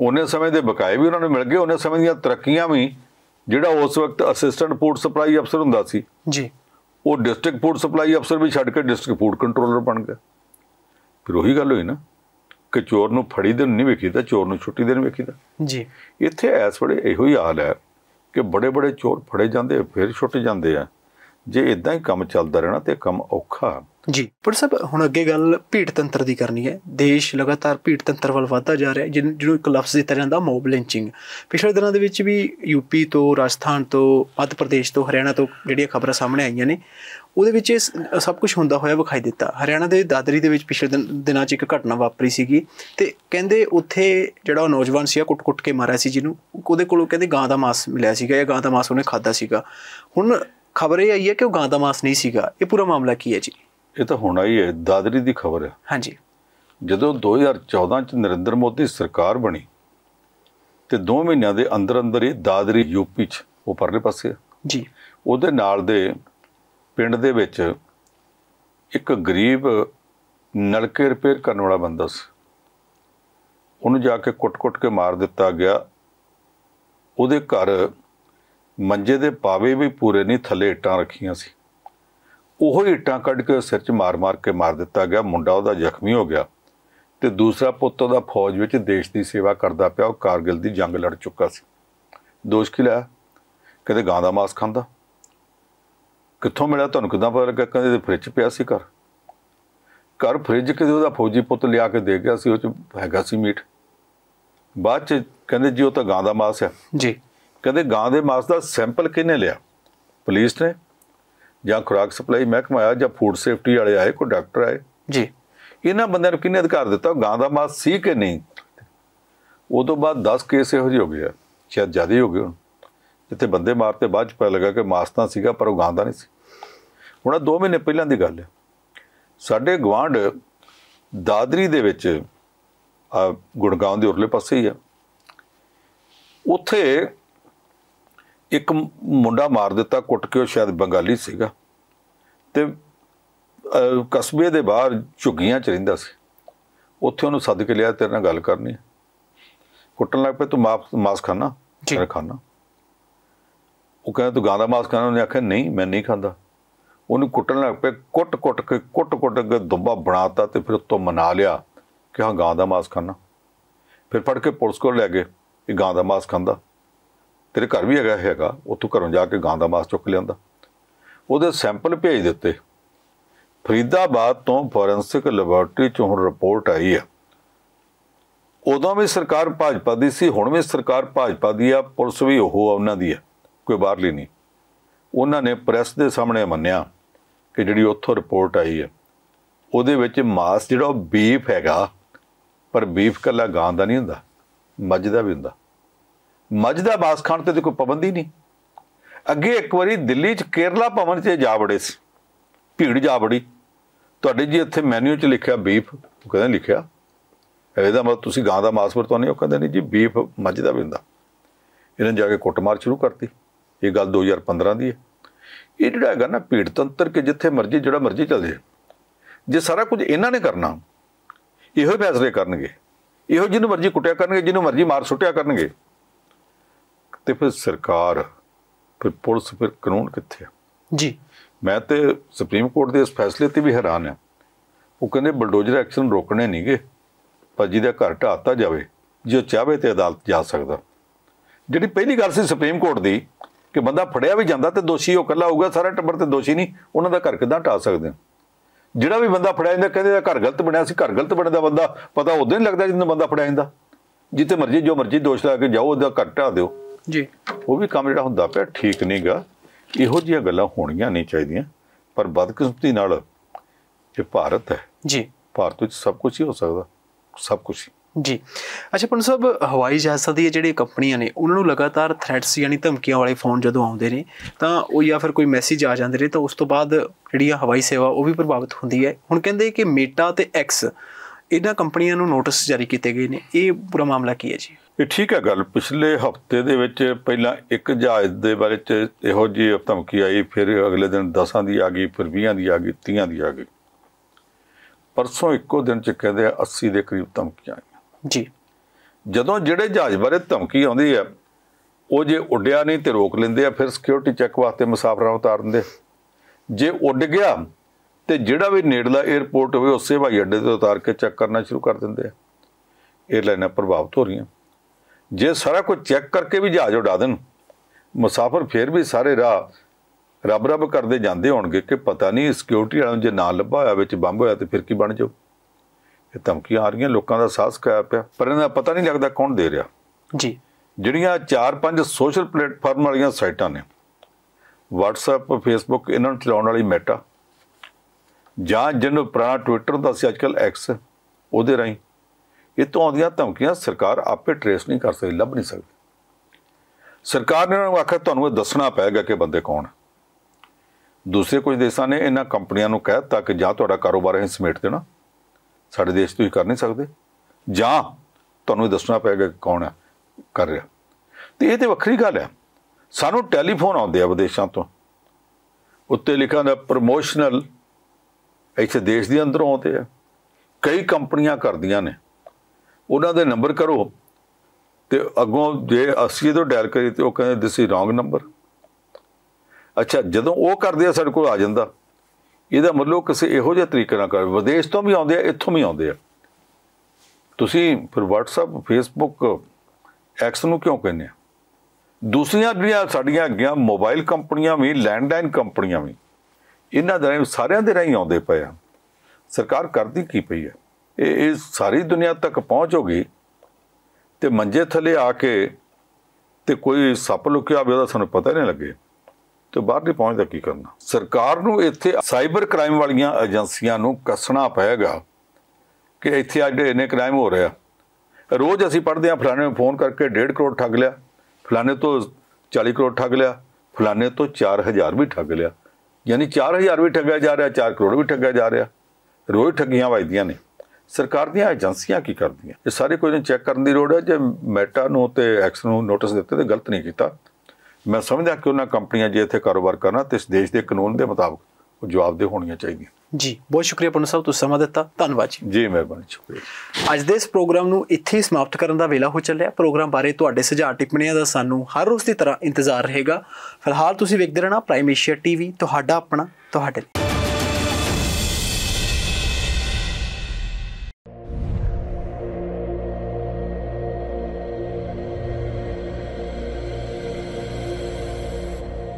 Speaker 2: ਉਹਨੇ ਸਮੇਂ ਦੇ ਬਕਾਏ ਵੀ ਉਹਨਾਂ ਨੂੰ ਮਿਲ ਗਏ ਉਹਨੇ ਸਮੇਂ ਦੀਆਂ ਤਰੱਕੀਆਂ ਵੀ ਜਿਹੜਾ ਉਸ ਵਕਤ ਅਸਿਸਟੈਂਟ ਫੂਡ ਸਪਲਾਈ ਅਫਸਰ ਹੁੰਦਾ ਸੀ ਜੀ ਉਹ ਡਿਸਟ੍ਰਿਕਟ ਫੂਡ ਸਪਲਾਈ ਅਫਸਰ ਵੀ ਛੱਡ ਕੇ ਡਿਸਟ੍ਰਿਕਟ ਫੂਡ ਕੰਟਰੋਲਰ ਬਣ ਗਿਆ ਫਿਰ ਉਹੀ ਗੱਲ ਹੋਈ ਨਾ ਕਿ ਚੋਰ ਨੂੰ ਫੜੀ ਦੇ ਨਹੀਂ ਵੇਖੀਦਾ ਚੋਰ ਨੂੰ ਛੁੱਟੀ ਦੇਣ ਵੇਖੀਦਾ ਜੀ ਇੱਥੇ ਐਸ ਵੇਲੇ ਇਹੋ ਹੀ ਹਾਲ ਹੈ ਕਿ ਬੜੇ ਬੜੇ ਚੋਰ ਫੜੇ ਜਾਂਦੇ ਫਿਰ ਛੁੱਟ ਜਾਂਦੇ ਆ ਜੇ ਇਦਾਂ ਹੀ ਕੰਮ ਚੱਲਦਾ ਰਹਿਣਾ ਤੇ ਕੰਮ ਔਖਾ
Speaker 1: ਜੀ ਪਰ ਸਭ ਹੁਣ ਅੱਗੇ ਗੱਲ ਭੀੜ ਤੰਤਰ ਦੀ ਕਰਨੀ ਹੈ ਦੇਸ਼ ਲਗਾਤਾਰ ਭੀੜ ਤੰਤਰ ਵੱਲ ਵਧਦਾ ਜਾ ਰਿਹਾ ਜਿਹਨੂੰ ਇੱਕ ਲਫ਼ਜ਼ ਦਿੱਤਾ ਜਾਂਦਾ ਮੋਬ ਲਿੰਚਿੰਗ ਪਿਛਲੇ ਦਿਨਾਂ ਦੇ ਵਿੱਚ ਵੀ ਯੂਪੀ ਤੋਂ ਰਾਜਸਥਾਨ ਤੋਂ ਮੱਧ ਪ੍ਰਦੇਸ਼ ਤੋਂ ਹਰਿਆਣਾ ਤੋਂ ਜਿਹੜੀਆਂ ਖਬਰਾਂ ਸਾਹਮਣੇ ਆਈਆਂ ਨੇ ਉਹਦੇ ਵਿੱਚ ਇਹ ਸਭ ਕੁਝ ਹੁੰਦਾ ਹੋਇਆ ਵਿਖਾਈ ਦਿੱਤਾ ਹਰਿਆਣਾ ਦੇ ਦਾਦਰੀ ਦੇ ਵਿੱਚ ਪਿਛਲੇ ਦਿਨਾਂ 'ਚ ਇੱਕ ਘਟਨਾ ਵਾਪਰੀ ਸੀਗੀ ਤੇ ਕਹਿੰਦੇ ਉੱਥੇ ਜਿਹੜਾ ਉਹ ਨੌਜਵਾਨ ਸੀ ਆ ਕੁੱਟ-ਕੁੱਟ ਕੇ ਮਾਰਿਆ ਸੀ ਜਿਹਨੂੰ ਉਹਦੇ ਕੋਲੋਂ ਕਹਿੰਦੇ ਗਾਂ ਦਾ ਮਾਸ ਮਿਲਿਆ ਸੀਗਾ ਜਾਂ ਗਾਂ ਦਾ ਮਾਸ ਉਹਨੇ ਖਾਦਾ ਸੀਗਾ ਹੁਣ ਖਬਰ ਇਹ ਆਈ ਹੈ ਕਿ ਉਹ ਗਾਂ ਦਾ ਮਾਸ ਨਹੀਂ ਸੀਗਾ ਇਹ ਪੂਰਾ ਮਾਮਲਾ ਕੀ ਹੈ ਜੀ ਇਹ ਤਾਂ ਹੋਣਾ
Speaker 2: ਹੀ ਹੈ ਦਾਦਰੀ ਦੀ ਖਬਰ ਹੈ ਹਾਂਜੀ ਜਦੋਂ 2014 ਚ ਨਰਿੰਦਰ ਮੋਦੀ ਸਰਕਾਰ ਬਣੀ ਤੇ 2 ਮਹੀਨਿਆਂ ਦੇ ਅੰਦਰ ਅੰਦਰ ਹੀ ਦਾਦਰੀ ਯੂਪੀ ਚ ਉਹ ਪਰਲੇ ਪਾਸੇ ਜੀ ਉਹਦੇ ਨਾਲ ਦੇ ਪਿੰਡ ਦੇ ਵਿੱਚ ਇੱਕ ਗਰੀਬ ਨਲਕੇ ਰਿਪੇਅਰ ਕਰਨ ਵਾਲਾ ਬੰਦਾ ਸੀ ਉਹਨੂੰ ਜਾ ਕੇ ਕੁੱਟ-ਕੁੱਟ ਕੇ ਮਾਰ ਦਿੱਤਾ ਗਿਆ ਉਹਦੇ ਘਰ ਮੰਜੇ ਦੇ ਪਾਵੇ ਵੀ ਪੂਰੇ ਨਹੀਂ ਥੱਲੇ ਇੱਟਾਂ ਰੱਖੀਆਂ ਸੀ ਉਹ ਇੱਟਾਂ ਕੱਢ ਕੇ ਸਿਰ 'ਚ ਮਾਰ-ਮਾਰ ਕੇ ਮਾਰ ਦਿੱਤਾ ਗਿਆ ਮੁੰਡਾ ਉਹਦਾ ਜ਼ਖਮੀ ਹੋ ਗਿਆ ਤੇ ਦੂਸਰਾ ਪੁੱਤ ਉਹਦਾ ਫੌਜ ਵਿੱਚ ਦੇਸ਼ ਦੀ ਸੇਵਾ ਕਰਦਾ ਪਿਆ ਉਹ ਕਾਰਗਿਲ ਦੀ ਜੰਗ ਲੜ ਚੁੱਕਾ ਸੀ ਦੋਸ਼ ਕਿ ਲਿਆ ਕਿਤੇ ਗਾਂ ਦਾ ਮਾਸ ਖਾਂਦਾ ਕਿੱਥੋਂ ਮਿਲਿਆ ਤੁਹਾਨੂੰ ਕਿਦਾਂ ਪਤਾ ਲੱਗਾ ਕਹਿੰਦੇ ਫ੍ਰਿਜ ਪਿਆ ਸੀ ਘਰ ਘਰ ਫ੍ਰਿਜ ਕਿਤੇ ਉਹਦਾ ਫੌਜੀ ਪੁੱਤ ਲਿਆ ਕੇ ਦੇ ਗਿਆ ਸੀ ਉਹ ਚ ਹੈਗਾ ਸੀ ਮੀਟ ਬਾਅਦ ਚ ਕਹਿੰਦੇ ਜੀ ਉਹ ਤਾਂ ਗਾਂ ਦਾ ਮਾਸ ਆ ਜੀ ਕਹਿੰਦੇ ਗਾਂ ਦੇ ਮਾਸ ਦਾ ਸੈਂਪਲ ਕਿਹਨੇ ਲਿਆ ਪੁਲਿਸ ਨੇ ਜਾਂ ਖੁਰਾਕ ਸਪਲਾਈ ਮਹਿਕਮਾ ਆਇਆ ਜਾਂ ਫੂਡ ਸੇਫਟੀ ਵਾਲੇ ਆਏ ਕੋ ਡਾਕਟਰ ਆਏ ਜੀ ਇਹਨਾਂ ਬੰਦਿਆਂ ਨੂੰ ਕਿੰਨੇ ਅਧਿਕਾਰ ਦਿੱਤਾ ਗਾਂ ਦਾ ਮਾਸ ਸੀ ਕਿ ਨਹੀਂ ਉਹ ਤੋਂ ਬਾਅਦ 10 ਕੇਸ ਇਹੋ ਜਿਹੇ ਹੋ ਗਏ ਸ਼ਾਇਦ ਜ਼ਿਆਦਾ ਹੀ ਹੋ ਗਏ ਹੁਣ ਜਿੱਥੇ ਬੰਦੇ ਮਾਰਤੇ ਬਾਅਦ ਚ ਪਤਾ ਲੱਗਾ ਕਿ ਮਾਸ ਤਾਂ ਸੀਗਾ ਪਰ ਉਹ ਗਾਂ ਦਾ ਨਹੀਂ ਸੀ ਹੁਣ 2 ਮਹੀਨੇ ਪਹਿਲਾਂ ਦੀ ਗੱਲ ਹੈ ਸਾਡੇ ਗਵਾਂਢ ਦਾਦਰੀ ਦੇ ਵਿੱਚ ਗੁੜਗਾਉਂ ਦੇ ਉਰਲੇ ਪਾਸੇ ਹੀ ਆ ਉੱਥੇ ਇੱਕ ਮੁੰਡਾ ਮਾਰ ਦਿੱਤਾ ਕੁੱਟ ਕੇ ਉਹ ਸ਼ਾਇਦ ਬੰਗਾਲੀ ਸੀਗਾ ਤੇ ਕਸਬੇ ਦੇ ਬਾਹਰ ਝੁੱਗੀਆਂ 'ਚ ਰਹਿੰਦਾ ਸੀ ਉੱਥੇ ਉਹਨੂੰ ਸੱਦ ਕੇ ਲਿਆ ਤੇਰੇ ਨਾਲ ਗੱਲ ਕਰਨੀ ਕੁੱਟਣ ਲੱਗ ਪਏ ਤੂੰ ਮਾਫ ਮਾਸ ਖਾਣਾ ਤੇਰਾ ਖਾਣਾ ਉਹ ਕਹਿੰਦਾ ਤੂੰ ਗਾਂਦਾ ਮਾਸ ਖਾਣਾ ਉਹਨੇ ਆਖਿਆ ਨਹੀਂ ਮੈਂ ਨਹੀਂ ਖਾਂਦਾ ਉਹਨੂੰ ਕੁੱਟਣ ਲੱਗ ਪਏ ਕੁੱਟ-ਕੁੱਟ ਕੇ ਕੁੱਟ-ਕੁੱਟ ਕੇ ਦੁੱਬਾ ਬਣਾਤਾ ਤੇ ਫਿਰ ਉਤੋਂ ਮਨਾ ਲਿਆ ਕਿ ਹਾਂ ਗਾਂ ਦਾ ਮਾਸ ਖਾਣਾ ਫਿਰ ਫੜ ਕੇ ਪੁਲਿਸ ਕੋਲ ਲੈ ਗਏ ਇਹ ਗਾਂ ਦਾ ਮਾਸ ਖਾਂਦਾ ਤੇਰੇ ਘਰ ਵੀ ਹੈਗਾ ਹੈਗਾ ਉੱਥੋਂ ਘਰੋਂ ਜਾ ਕੇ ਗਾਂ ਦਾ ਮਾਸ ਚੁੱਕ ਲਿਆਂਦਾ ਉਹਦੇ ਸੈਂਪਲ ਭੇਜ ਦਿੱਤੇ ਫਰੀਦਾਬਾਦ ਤੋਂ ਫੋਰੈਂਸਿਕ ਲੈਬੋਰਟਰੀ ਚੋਂ ਹੁਣ ਰਿਪੋਰਟ ਆਈ ਹੈ ਉਦੋਂ ਵੀ ਸਰਕਾਰ ਭਾਜਪਾ ਦੀ ਸੀ ਹੁਣ ਵੀ ਸਰਕਾਰ ਭਾਜਪਾ ਦੀ ਆ ਪੁਲਿਸ ਵੀ ਉਹ ਆ ਉਹਨਾਂ ਦੀ ਆ ਕੋਈ ਬਾਹਰਲੀ ਨਹੀਂ ਉਹਨਾਂ ਨੇ ਪ੍ਰੈਸ ਦੇ ਸਾਹਮਣੇ ਮੰਨਿਆ ਕਿ ਜਿਹੜੀ ਉੱਥੋਂ ਰਿਪੋਰਟ ਆਈ ਹੈ ਉਹਦੇ ਵਿੱਚ ਮਾਸ ਜਿਹੜਾ ਬੀਫ ਹੈਗਾ ਪਰ ਬੀਫ ਕੱਲਾ ਗਾਂ ਦਾ ਨਹੀਂ ਹੁੰਦਾ ਮੱਝ ਦਾ ਵੀ ਹੁੰਦਾ ਮੱਝ ਦਾ ਬਾਸ ਖਾਣ ਤੇ ਕੋਈ ਪਾਬੰਦੀ ਨਹੀਂ ਅੱਗੇ ਇੱਕ ਵਾਰੀ ਦਿੱਲੀ 'ਚ ਕੇਰਲਾ ਭਵਨ 'ਚ ਜਾ ਬੜੇ ਸੀ ਭੀੜ ਜਾ ਬੜੀ ਤੁਹਾਡੇ ਜੀ ਇੱਥੇ ਮੈਨੂ 'ਚ ਲਿਖਿਆ ਬੀਫ ਉਹ ਕਹਿੰਦੇ ਲਿਖਿਆ ਇਹਦਾ ਮਤਲਬ ਤੁਸੀਂ ਗਾਂ ਦਾ ਮਾਸ ਵਰਤੋਂ ਨਹੀਂ ਉਹ ਕਹਿੰਦੇ ਨਹੀਂ ਜੀ ਬੀਫ ਮੱਝ ਦਾ ਵੀ ਹੁੰਦਾ ਇਹਨਾਂ ਜਾ ਕੇ ਕੁੱਟਮਾਰ ਸ਼ੁਰੂ ਕਰਤੀ ਇਹ ਗੱਲ 2015 ਦੀ ਹੈ ਇਹ ਜਿਹੜਾ ਹੈਗਾ ਨਾ ਭੀੜ ਤੰਤਰ ਕਿ ਜਿੱਥੇ ਮਰਜ਼ੀ ਜਿਹੜਾ ਮਰਜ਼ੀ ਚੱਲ ਜੇ ਜੇ ਸਾਰਾ ਕੁਝ ਇਹਨਾਂ ਨੇ ਕਰਨਾ ਇਹੋ ਫੈਸਲੇ ਕਰਨਗੇ ਇਹੋ ਜਿਹਨੂੰ ਮਰਜ਼ੀ ਕੁੱਟਿਆ ਕਰਨਗੇ ਜਿਹਨੂੰ ਮਰਜ਼ੀ ਮਾਰ ਸੁੱਟਿਆ ਕਰਨਗੇ ਤੇ ਫਿਰ ਸਰਕਾਰ ਫਿਰ ਪੁਲਿਸ ਫਿਰ ਕਾਨੂੰਨ ਕਿੱਥੇ ਆ ਜੀ ਮੈਂ ਤੇ ਸੁਪਰੀਮ ਕੋਰਟ ਦੇ ਇਸ ਫੈਸਲੇ ਤੇ ਵੀ ਹੈਰਾਨ ਆ ਉਹ ਕਹਿੰਦੇ ਬਲਡੋਜ਼ਰ ਐਕਸ਼ਨ ਰੋਕਣੇ ਨਹੀਂਗੇ ਭਾਜੀ ਦਾ ਘਰ ਢਾਤਾ ਜਾਵੇ ਜੋ ਚਾਹਵੇ ਤੇ ਅਦਾਲਤ ਜਾ ਸਕਦਾ ਜਿਹੜੀ ਪਹਿਲੀ ਗੱਲ ਸੀ ਸੁਪਰੀਮ ਕੋਰਟ ਦੀ ਕਿ ਬੰਦਾ ਫੜਿਆ ਵੀ ਜਾਂਦਾ ਤੇ ਦੋਸ਼ੀ ਉਹ ਇਕੱਲਾ ਹੋਊਗਾ ਸਾਰਾ ਟੱਬਰ ਤੇ ਦੋਸ਼ੀ ਨਹੀਂ ਉਹਨਾਂ ਦਾ ਘਰ ਕਿਦਾਂ ਢਾ ਸਕਦੇ ਜਿਹੜਾ ਵੀ ਬੰਦਾ ਫੜਿਆ ਜਾਂਦਾ ਕਹਿੰਦੇ ਦਾ ਘਰ ਗਲਤ ਬਣਿਆ ਸੀ ਘਰ ਗਲਤ ਬਣਦਾ ਬੰਦਾ ਪਤਾ ਉਦੋਂ ਹੀ ਲੱਗਦਾ ਜਦੋਂ ਬੰਦਾ ਫੜਿਆ ਜਾਂਦਾ ਜਿੱਤੇ ਮਰਜ਼ੀ ਜੋ ਮਰਜ਼ੀ ਦੋਸ਼ ਲਾ ਕੇ ਜਾਓ ਉਹਦਾ ਘਰ ਢਾ ਦਿਓ ਜੀ ਉਹ ਵੀ ਕੰਮ ਜਿਹੜਾ ਹੁੰਦਾ ਪਿਆ ਠੀਕ ਨਹੀਂਗਾ ਇਹੋ ਜਿਹੀਆਂ ਗੱਲਾਂ ਹੋਣੀਆਂ ਨਹੀਂ ਚਾਹੀਦੀਆਂ ਪਰ ਬਦਕਿਸਮਤੀ ਨਾਲ ਇਹ ਭਾਰਤ ਹੈ ਜੀ ਭਾਰਤ ਵਿੱਚ ਸਭ ਕੁਝ ਹੀ ਹੋ ਸਕਦਾ ਸਭ ਕੁਝ
Speaker 1: ਜੀ ਅੱਛਾ ਪਰ ਸਾਹਿਬ ਹਵਾਈ ਜਹਾਜ਼ਾਂ ਦੀ ਜਿਹੜੀ ਕੰਪਨੀਆਂ ਨੇ ਉਹਨਾਂ ਨੂੰ ਲਗਾਤਾਰ ਥ੍ਰੈਟਸ ਯਾਨੀ ਧਮਕੀਆਂ ਵਾਲੇ ਫੋਨ ਜਦੋਂ ਆਉਂਦੇ ਨੇ ਤਾਂ ਉਹ ਜਾਂ ਫਿਰ ਕੋਈ ਮੈਸੇਜ ਆ ਜਾਂਦੇ ਨੇ ਤਾਂ ਉਸ ਤੋਂ ਬਾਅਦ ਜਿਹੜੀ ਹਵਾਈ ਸੇਵਾ ਉਹ ਵੀ ਪ੍ਰਭਾਵਿਤ ਹੁੰਦੀ ਹੈ ਹੁਣ ਕਹਿੰਦੇ ਕਿ ਮੀਟਾ ਤੇ ਐਕਸ ਇਹਨਾਂ ਕੰਪਨੀਆਂ ਨੂੰ ਨੋਟਿਸ ਜਾਰੀ ਕੀਤੇ ਗਏ ਨੇ ਇਹ ਪੂਰਾ ਮਾਮਲਾ ਕੀ ਹੈ ਜੀ
Speaker 2: ਇਹ ਠੀਕ ਹੈ ਗੱਲ ਪਿਛਲੇ ਹਫਤੇ ਦੇ ਵਿੱਚ ਪਹਿਲਾਂ ਇੱਕ ਜਹਾਜ਼ ਦੇ ਬਾਰੇ ਚ ਇਹੋ ਜਿਹੀ ਧਮਕੀ ਆਈ ਫਿਰ ਅਗਲੇ ਦਿਨ 10ਾਂ ਦੀ ਆ ਗਈ ਫਿਰ 20ਾਂ ਦੀ ਆ ਗਈ 30ਾਂ ਦੀ ਆ ਗਈ ਪਰਸੋਂ ਇੱਕੋ ਦਿਨ ਚ ਕਹਿੰਦੇ 80 ਦੇ ਕਰੀਬ ਧਮਕੀਆਂ ਆਈਆਂ ਜੀ ਜਦੋਂ ਜਿਹੜੇ ਜਹਾਜ਼ ਬਾਰੇ ਧਮਕੀ ਆਉਂਦੀ ਹੈ ਉਹ ਜੇ ਉੱਡਿਆ ਨਹੀਂ ਤੇ ਰੋਕ ਲੈਂਦੇ ਆ ਫਿਰ ਸਿਕਿਉਰਿਟੀ ਚੈੱਕ ਵਾਸਤੇ ਮੁਸਾਫਰਾਂ ਉਤਾਰ ਦਿੰਦੇ ਜੇ ਉੱਡ ਗਿਆ ਤੇ ਜਿਹੜਾ ਵੀ ਨੇੜਲਾ 에어ਪੋਰਟ ਹੋਵੇ ਉਸੇ ਭਾਈ ਅੱਡੇ ਤੇ ਉਤਾਰ ਕੇ ਚੈੱਕ ਕਰਨਾ ਸ਼ੁਰੂ ਕਰ ਦਿੰਦੇ ਆ 에어ਲਾਈਨਾਂ ਪ੍ਰਭਾਵਿਤ ਹੋ ਰਹੀਆਂ ਜੇ ਸਾਰਾ ਕੁਝ ਚੈੱਕ ਕਰਕੇ ਵੀ ਜਹਾਜ਼ ਉਡਾ ਦੇਣ ਮੁਸਾਫਰ ਫੇਰ ਵੀ ਸਾਰੇ ਰਾਹ ਰੱਬ ਰੱਬ ਕਰਦੇ ਜਾਂਦੇ ਹੋਣਗੇ ਕਿ ਪਤਾ ਨਹੀਂ ਸਿਕਿਉਰਿਟੀ ਵਾਲਾ ਜੇ ਨਾ ਲੱਭਾ ਹੋਇਆ ਵਿੱਚ ਬੰਬ ਹੋਇਆ ਤੇ ਫਿਰ ਕੀ ਬਣ ਜਾਓ ਇਹ ਧਮਕੀਆਂ ਆ ਰਹੀਆਂ ਲੋਕਾਂ ਦਾ ਸਾਹਸ ਕਾਇਆ ਪਿਆ ਪਰ ਇਹਨਾਂ ਦਾ ਪਤਾ ਨਹੀਂ ਲੱਗਦਾ ਕੌਣ ਦੇ ਰਿਹਾ ਜੀ ਜਿਹੜੀਆਂ 4-5 ਸੋਸ਼ਲ ਪਲੇਟਫਾਰਮ ਵਾਲੀਆਂ ਸਾਈਟਾਂ ਨੇ WhatsApp Facebook ਇਹਨਾਂ ਨੂੰ ਚਲਾਉਣ ਵਾਲੀ ਮੈਟਾ ਜਾਂ ਜਿਹਨੂੰ ਪੁਰਾਣਾ ਟਵਿੱਟਰ ਦਾ ਸੀ ਅੱਜਕੱਲ ਐਕਸ ਉਹਦੇ ਰਾਹੀਂ ਇਤੋਂ ਆਉਂਦੀਆਂ ਧਮਕੀਆਂ ਸਰਕਾਰ ਆਪੇ ਟਰੇਸ ਨਹੀਂ ਕਰ ਸਕਦੀ ਲੱਭ ਨਹੀਂ ਸਕਦੀ ਸਰਕਾਰ ਨੇ ਉਹਨਾਂ ਨੂੰ ਆਖਿਆ ਤੁਹਾਨੂੰ ਇਹ ਦੱਸਣਾ ਪਏਗਾ ਕਿ ਬੰਦੇ ਕੌਣ ਦੂਸਰੇ ਕੁਝ ਦੇਸ਼ਾਂ ਨੇ ਇਹਨਾਂ ਕੰਪਨੀਆਂ ਨੂੰ ਕਹਿ ਤੱਕ ਕਿ ਜਾਂ ਤੁਹਾਡਾ ਕਾਰੋਬਾਰ ਇਹ ਸਮੇਟ ਦੇਣਾ ਸਾਡੇ ਦੇਸ਼ ਤੋਂ ਹੀ ਕਰ ਨਹੀਂ ਸਕਦੇ ਜਾਂ ਤੁਹਾਨੂੰ ਇਹ ਦੱਸਣਾ ਪਏਗਾ ਕਿ ਕੌਣ ਹੈ ਕਰ ਰਿਹਾ ਤੇ ਇਹ ਤੇ ਵੱਖਰੀ ਗੱਲ ਹੈ ਸਾਨੂੰ ਟੈਲੀਫੋਨ ਆਉਂਦੇ ਆ ਵਿਦੇਸ਼ਾਂ ਤੋਂ ਉੱਤੇ ਲਿਖਿਆ ਹੁੰਦਾ ਪ੍ਰੋਮੋਸ਼ਨਲ ਇੱਥੇ ਦੇਸ਼ ਦੇ ਅੰਦਰੋਂ ਆਉਂਦੇ ਆ ਕਈ ਕੰਪਨੀਆਂ ਕਰਦੀਆਂ ਨੇ ਉਹਨਾਂ ਦੇ ਨੰਬਰ ਕਰੋ ਤੇ ਅੱਗੋਂ ਜੇ 80 ਤੋਂ ਡਾਇਲ ਕਰੀ ਤੇ ਉਹ ਕਹਿੰਦੇ ਦਿਸ ਇਜ਼ ਰੋਂਗ ਨੰਬਰ ਅੱਛਾ ਜਦੋਂ ਉਹ ਕਰਦੇ ਆ ਸਾਡੇ ਕੋਲ ਆ ਜਾਂਦਾ ਇਹਦਾ ਮਤਲਬ ਕਿਸੇ ਇਹੋ ਜਿਹੇ ਤਰੀਕੇ ਨਾਲ ਕਰ ਵਿਦੇਸ਼ ਤੋਂ ਵੀ ਆਉਂਦੇ ਆ ਇੱਥੋਂ ਵੀ ਆਉਂਦੇ ਆ ਤੁਸੀਂ ਫਿਰ WhatsApp Facebook ਐਕਸ ਨੂੰ ਕਿਉਂ ਕਹਿੰਦੇ ਆ ਦੂਸਰੀਆਂ ਜਿਹੜੀਆਂ ਸਾਡੀਆਂ ਅੱਗੀਆਂ ਮੋਬਾਈਲ ਕੰਪਨੀਆਂ ਵੀ ਲੈਂਡਲਾਈਨ ਕੰਪਨੀਆਂ ਵੀ ਇਹਨਾਂ ਦੇ ਸਾਰਿਆਂ ਦੇ ਰਾਹੀਂ ਆਉਂਦੇ ਪਏ ਆ ਸਰਕਾਰ ਕਰਦੀ ਕੀ ਪਈ ਆ ਇਹ ਸਾਰੀ ਦੁਨੀਆ ਤੱਕ ਪਹੁੰਚ ਹੋ ਗਈ ਤੇ ਮੰਜੇ ਥਲੇ ਆ ਕੇ ਤੇ ਕੋਈ ਸੱਪ ਲੁਕਿਆ ਹੋਵੇ ਉਹਦਾ ਸਾਨੂੰ ਪਤਾ ਨਹੀਂ ਲੱਗੇ ਤੇ ਬਾਹਰ ਨਹੀਂ ਪਹੁੰਚਦਾ ਕੀ ਕਰਨਾ ਸਰਕਾਰ ਨੂੰ ਇੱਥੇ ਸਾਈਬਰ ਕ੍ਰਾਈਮ ਵਾਲੀਆਂ ਏਜੰਸੀਆਂ ਨੂੰ ਕੱਸਣਾ ਪਏਗਾ ਕਿ ਇੱਥੇ ਅੱਜ ਇਹਨੇ ਕ੍ਰਾਈਮ ਹੋ ਰਿਹਾ ਰੋਜ਼ ਅਸੀਂ ਪੜ੍ਹਦੇ ਹਾਂ ਫਲਾਣੇ ਨੂੰ ਫੋਨ ਕਰਕੇ 1.5 ਕਰੋੜ ਠੱਗ ਲਿਆ ਫਲਾਣੇ ਤੋਂ 40 ਕਰੋੜ ਠੱਗ ਲਿਆ ਫਲਾਣੇ ਤੋਂ 4000 ਵੀ ਠੱਗ ਲਿਆ ਯਾਨੀ 4000 ਵੀ ਠੱਗਿਆ ਜਾ ਰਿਹਾ 4 ਕਰੋੜ ਵੀ ਠੱਗਿਆ ਜਾ ਰਿਹਾ ਰੋਜ਼ ਠੱਗੀਆਂ ਵੱਜਦੀਆਂ ਨੇ ਸਰਕਾਰ ਦੀਆਂ ਏਜੰਸੀਆਂ ਕੀ ਕਰਦੀਆਂ ਇਹ ਸਾਰੇ ਕੋਈ ਨੂੰ ਚੈੱਕ ਕਰਨ ਦੀ ਲੋੜ ਹੈ ਜੇ ਮੈਟਾ ਨੂੰ ਤੇ ਐਕਸ ਨੂੰ ਨੋਟਿਸ ਦਿੱਤੇ ਤੇ ਗਲਤ ਨਹੀਂ ਕੀਤਾ ਮੈਂ ਸਮਝਦਾ ਕਿ ਉਹਨਾਂ ਕੰਪਨੀਆਂ ਜੇ ਇੱਥੇ
Speaker 1: ਕਾਰੋਬਾਰ ਕਰਨਾ ਤੇ ਇਸ ਦੇਸ਼ ਦੇ ਕਾਨੂੰਨ ਦੇ ਮੁਤਾਬਕ ਉਹ ਜਵਾਬਦੇ ਹੋਣੀਆਂ ਚਾਹੀਦੀਆਂ ਜੀ ਬਹੁਤ ਸ਼ੁਕਰੀਆ ਪੰਨੂ ਸਾਹਿਬ ਤੁਸੀਂ ਸਮਾਂ ਦਿੱਤਾ ਧੰਨਵਾਦ ਜੀ ਜੀ ਮਿਹਰਬਾਨੀ ਸ਼ੁਕਰੀਆ ਅੱਜ ਦੇ ਇਸ ਪ੍ਰੋਗਰਾਮ ਨੂੰ ਇੱਥੇ ਹੀ ਸਮਾਪਤ ਕਰਨ ਦਾ ਵੇਲਾ ਹੋ ਚੱਲਿਆ ਪ੍ਰੋਗਰਾਮ ਬਾਰੇ ਤੁਹਾਡੇ ਸੁਝਾਅ ਟਿੱਪਣੀਆਂ ਦਾ ਸਾਨੂੰ ਹਰ ਰੋਜ਼ ਦੀ ਤਰ੍ਹਾਂ ਇੰਤਜ਼ਾਰ ਰਹੇਗਾ ਫਿਲਹਾਲ ਤੁਸੀਂ ਵੇਖਦੇ ਰਹਿਣਾ ਪ੍ਰਾਈਮ ਏਸ਼ੀਆ ਟੀਵੀ ਤੁਹਾਡਾ ਆਪਣਾ ਤੁਹਾਡੇ ਲਈ